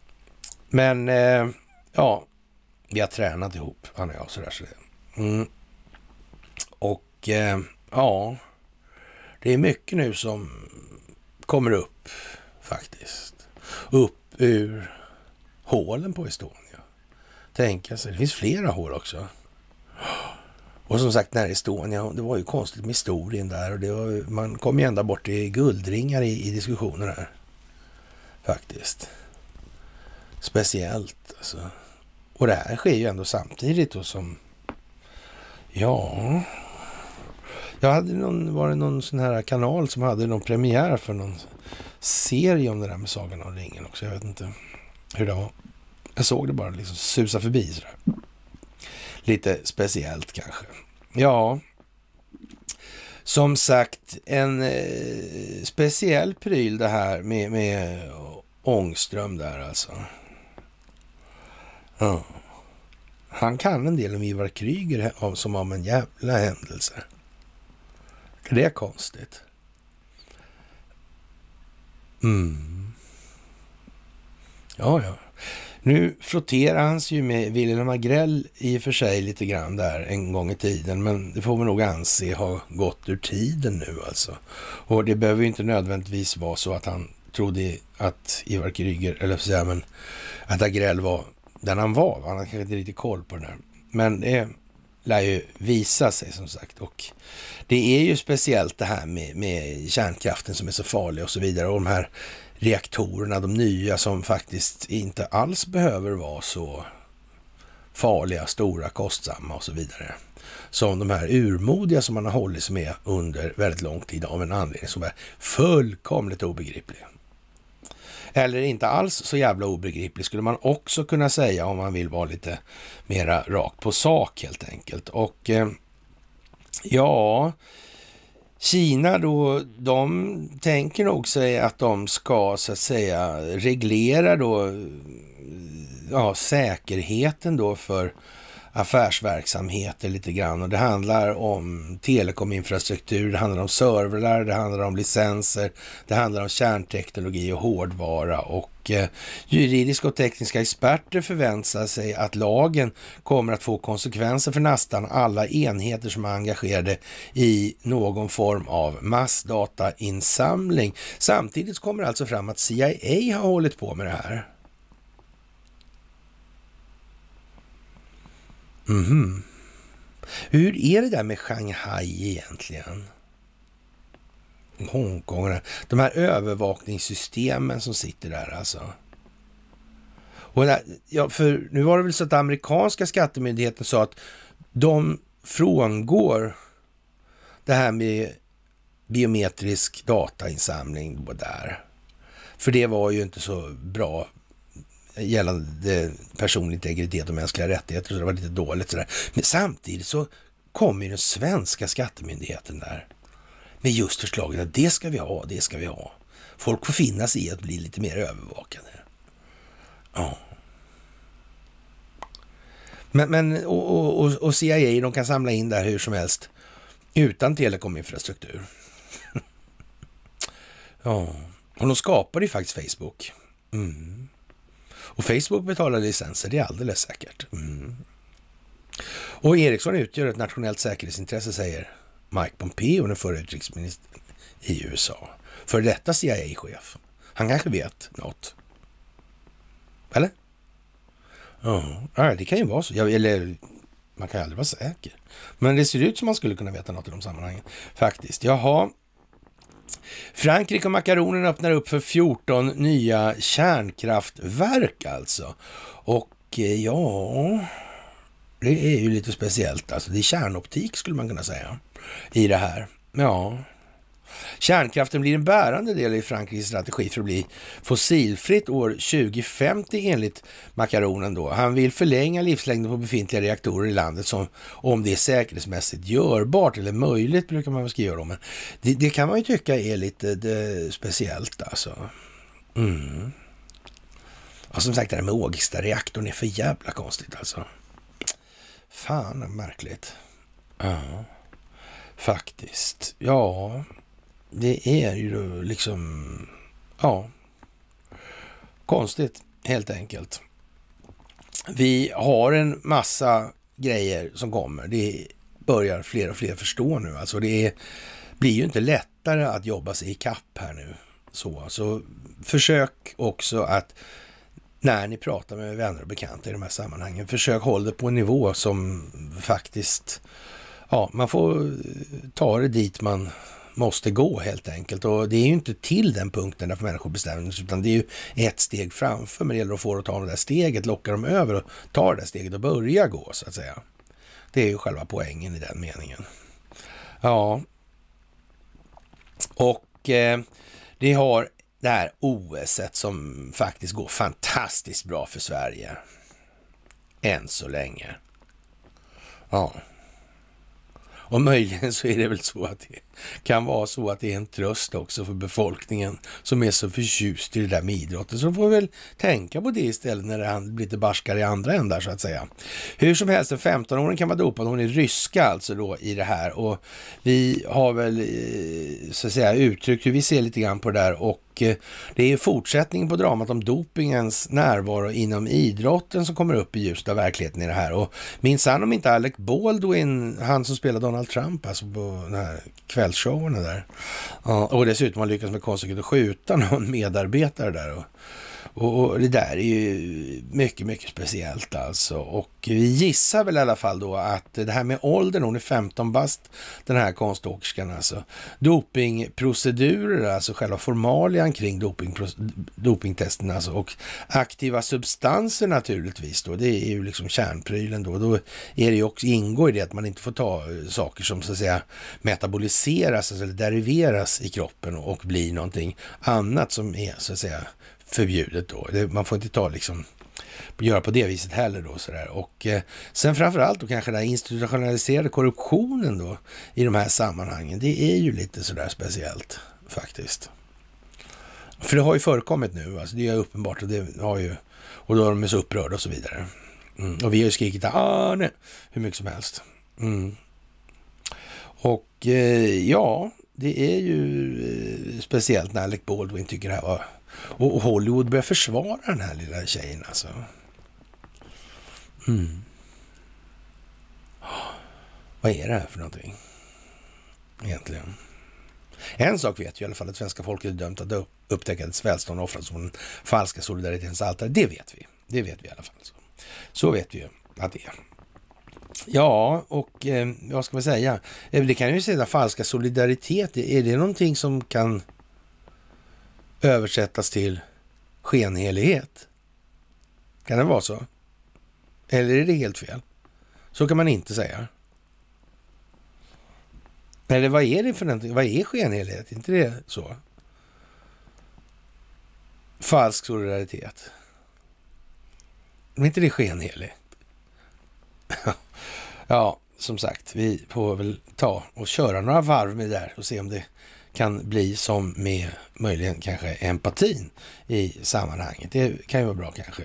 men eh, ja, vi har tränat ihop, han och jag. Sådär, så det. Mm. Och eh, ja, det är mycket nu som kommer upp faktiskt. Upp ur hålen på Estonia. Tänka sig, det finns flera hål också. Och som sagt, när Estonia, det var ju konstigt med historien där och var, man kom ju ända bort i guldringar i, i diskussioner här. Faktiskt. Speciellt alltså. Och det här sker ju ändå samtidigt då som, ja, jag hade någon, var det någon sån här kanal som hade någon premiär för någon serie om det där med Sagan om ringen också. Jag vet inte hur det var. Jag såg det bara liksom susa förbi sådär lite speciellt kanske. Ja, som sagt, en eh, speciell pryl det här med, med Ångström där alltså. Ja. Han kan en del om Ivar Kryger som om en jävla händelse. Det är konstigt. Mm. Ja, ja. Nu frotterar han sig ju med Wilhelm Agrell i och för sig lite grann där en gång i tiden, men det får man nog anse ha gått ur tiden nu alltså. Och det behöver ju inte nödvändigtvis vara så att han trodde att Ivar Kryger, eller säga, men att Agrell var den han var. Han hade kanske inte riktigt koll på det där. Men det lär ju visa sig som sagt. Och det är ju speciellt det här med, med kärnkraften som är så farlig och så vidare. Och de här reaktorerna, de nya som faktiskt inte alls behöver vara så farliga, stora, kostsamma och så vidare. Som de här urmodiga som man har hållits med under väldigt lång tid av en anledning som är fullkomligt obegriplig. Eller inte alls så jävla obegriplig skulle man också kunna säga om man vill vara lite mera rakt på sak helt enkelt. Och eh, ja, Kina då, de tänker nog sig att de ska så att säga reglera då, ja, säkerheten då för affärsverksamheter lite grann och det handlar om telekominfrastruktur, det handlar om servrar, det handlar om licenser, det handlar om kärnteknologi och hårdvara och eh, juridiska och tekniska experter förväntar sig att lagen kommer att få konsekvenser för nästan alla enheter som är engagerade i någon form av massdatainsamling. Samtidigt kommer det alltså fram att CIA har hållit på med det här. Mm. Hur är det där med Shanghai egentligen? Hongkong, de här övervakningssystemen som sitter där alltså. Och där, ja, för nu var det väl så att amerikanska skattemyndigheten sa att de frångår det här med biometrisk datainsamling där. För det var ju inte så bra gällande personlig integritet och mänskliga rättigheter, så det var lite dåligt sådär. Men samtidigt så kom ju den svenska skattemyndigheten där med just förslaget att det ska vi ha, det ska vi ha. Folk får finna sig i att bli lite mer övervakade. Ja. Men, men och, och, och CIA, de kan samla in det här hur som helst utan telekominfrastruktur. ja, och de skapade ju faktiskt Facebook. Mm. Och Facebook betalar licenser, det är alldeles säkert. Mm. Och Ericsson utgör ett nationellt säkerhetsintresse, säger Mike Pompeo, den förre utrikesministern i USA. För detta CIA-chef. Han kanske vet något. Eller? Ja, det kan ju vara så. eller, man kan ju aldrig vara säker. Men det ser ut som man skulle kunna veta något i de sammanhangen faktiskt. Jaha, Frankrike och makaronerna öppnar upp för 14 nya kärnkraftverk alltså. Och eh, ja, det är ju lite speciellt alltså. Det är kärnoptik skulle man kunna säga i det här. Ja, Kärnkraften blir en bärande del i Frankrikes strategi för att bli fossilfritt år 2050 enligt Makaronen då. Han vill förlänga livslängden på befintliga reaktorer i landet som, om det är säkerhetsmässigt görbart eller möjligt brukar man skriva då. Men det, det kan man ju tycka är lite eh, det, speciellt alltså. Mm. Ja, som sagt, det där med Ågesta-reaktorn är för jävla konstigt alltså. Fan, märkligt. Ja, faktiskt. Ja, det är ju liksom, ja, konstigt helt enkelt. Vi har en massa grejer som kommer. Det börjar fler och fler förstå nu. Alltså det är, blir ju inte lättare att jobba sig i kapp här nu. Så, så försök också att när ni pratar med vänner och bekanta i de här sammanhangen, försök hålla det på en nivå som faktiskt, ja, man får ta det dit man måste gå helt enkelt. Och det är ju inte till den punkten där människor bestämmer sig, utan det är ju ett steg framför. Men det gäller att få dem att ta det där steget, locka dem över och ta det där steget och börja gå så att säga. Det är ju själva poängen i den meningen. Ja, och eh, det har det här OS som faktiskt går fantastiskt bra för Sverige. Än så länge. Ja. Och möjligen så är det väl så att det kan vara så att det är en tröst också för befolkningen som är så förtjust i det där med idrotten. Så de får väl tänka på det istället när det blir lite barskare i andra ändar så att säga. Hur som helst, en 15-åring kan vara dopad. Hon är ryska alltså då i det här och vi har väl eh, så att säga uttryckt hur vi ser lite grann på det där och eh, det är fortsättningen på dramat om dopingens närvaro inom idrotten som kommer upp i ljuset av verkligheten i det här. Och minsann om inte Alec Baldwin, han som spelar Donald Trump alltså på den här kvällen kvällsshowerna där. och dessutom har lyckats med konststycket att skjuta någon medarbetare där och och, och, det där är ju mycket, mycket speciellt alltså. Och vi gissar väl i alla fall då att det här med åldern, hon är 15 bast, den här konståkerskan alltså. Dopingprocedurer, alltså själva formalian kring doping, dopingtesten alltså. Och aktiva substanser naturligtvis då, det är ju liksom kärnprylen då. Då är det ju också, ingår i det att man inte får ta eh, saker som så att säga metaboliseras, alltså deriveras i kroppen och blir någonting annat som är så att säga förbjudet då. Det, man får inte ta liksom göra på det viset heller då sådär. Och eh, sen framförallt då kanske den institutionaliserade korruptionen då i de här sammanhangen. Det är ju lite sådär speciellt faktiskt. För det har ju förekommit nu, alltså det är uppenbart och det har ju, och då är de så upprörda och så vidare. Mm. Och vi har ju skrikit Arne ah, hur mycket som helst. Mm. Och eh, ja, det är ju eh, speciellt när Alec Baldwin tycker det här var och Hollywood börjar försvara den här lilla tjejen alltså. Mm. Vad är det här för någonting? Egentligen. En sak vet vi i alla fall, att svenska folket är dömt att upptäcka ett välstånd och offras som den falska solidaritetens altare. Det vet vi. Det vet vi i alla fall. Så, så vet vi ju att det är. Ja, och eh, vad ska man säga? Eh, det kan ju säga falska solidaritet. Är det någonting som kan översättas till skenhelighet? Kan det vara så? Eller är det helt fel? Så kan man inte säga. Eller vad är det för någonting? Vad är skenhelighet? Är inte det så? Falsk solidaritet. Är inte det skenheligt? ja, som sagt, vi får väl ta och köra några varv med det där och se om det kan bli som med möjligen kanske empatin i sammanhanget. Det kan ju vara bra kanske.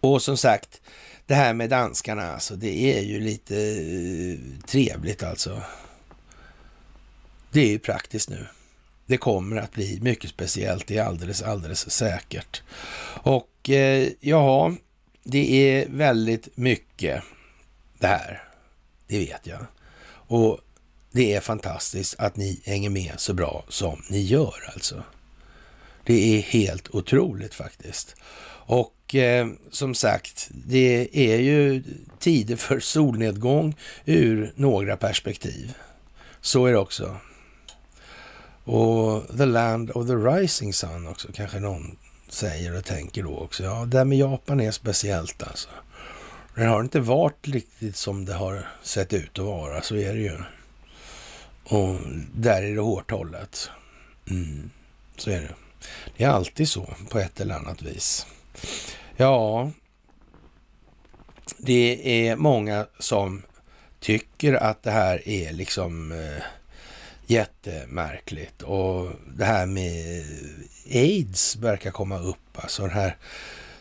Och som sagt, det här med danskarna, alltså, det är ju lite eh, trevligt alltså. Det är ju praktiskt nu. Det kommer att bli mycket speciellt, det är alldeles, alldeles säkert. Och eh, ja, det är väldigt mycket det här. Det vet jag. Och det är fantastiskt att ni hänger med så bra som ni gör alltså. Det är helt otroligt faktiskt. Och eh, som sagt, det är ju tider för solnedgång ur några perspektiv. Så är det också. Och The Land of the Rising Sun också, kanske någon säger och tänker då också. Ja, det här med Japan är speciellt alltså. Det har inte varit riktigt som det har sett ut att vara, så är det ju. Och där är det hårt hållet. Mm, så är det. Det är alltid så på ett eller annat vis. Ja, det är många som tycker att det här är liksom eh, jättemärkligt och det här med aids verkar komma upp. Alltså den här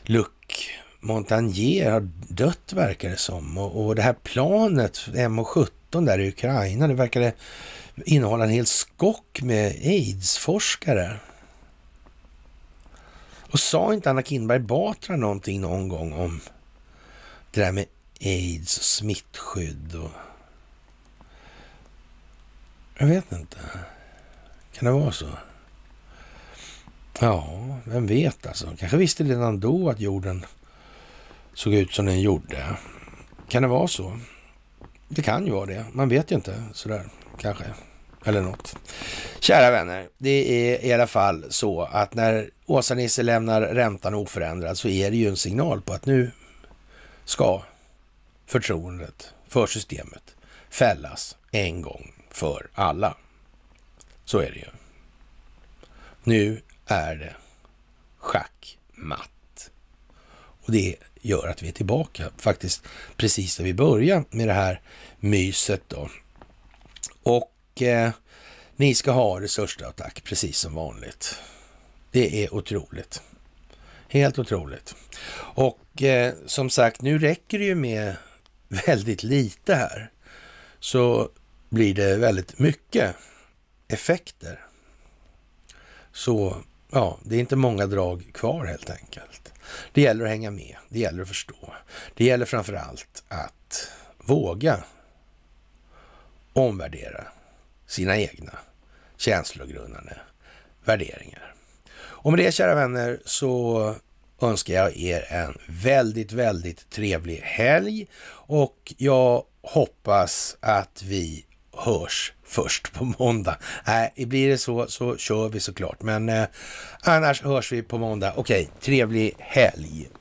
Luc Montagnier har dött verkar det som och, och det här planet MH17 där i Ukraina, det verkade innehålla en hel skock med aids-forskare. Och sa inte Anna Kinberg Batra någonting någon gång om det där med aids och smittskydd och... Jag vet inte. Kan det vara så? Ja, vem vet alltså. Kanske visste redan då att jorden såg ut som den gjorde. Kan det vara så? Det kan ju vara det. Man vet ju inte sådär kanske eller något. Kära vänner, det är i alla fall så att när Åsa-Nisse lämnar räntan oförändrad så är det ju en signal på att nu ska förtroendet för systemet fällas en gång för alla. Så är det ju. Nu är det schackmatt. Och det gör att vi är tillbaka faktiskt precis där vi började med det här myset då. Och eh, ni ska ha det största tack, precis som vanligt. Det är otroligt. Helt otroligt. Och eh, som sagt, nu räcker det ju med väldigt lite här. Så blir det väldigt mycket effekter. Så ja, det är inte många drag kvar helt enkelt. Det gäller att hänga med, det gäller att förstå. Det gäller framför allt att våga omvärdera sina egna känslogrundande värderingar. Och med det kära vänner så önskar jag er en väldigt, väldigt trevlig helg och jag hoppas att vi hörs först på måndag. Nej, äh, blir det så så kör vi såklart, men eh, annars hörs vi på måndag. Okej, trevlig helg!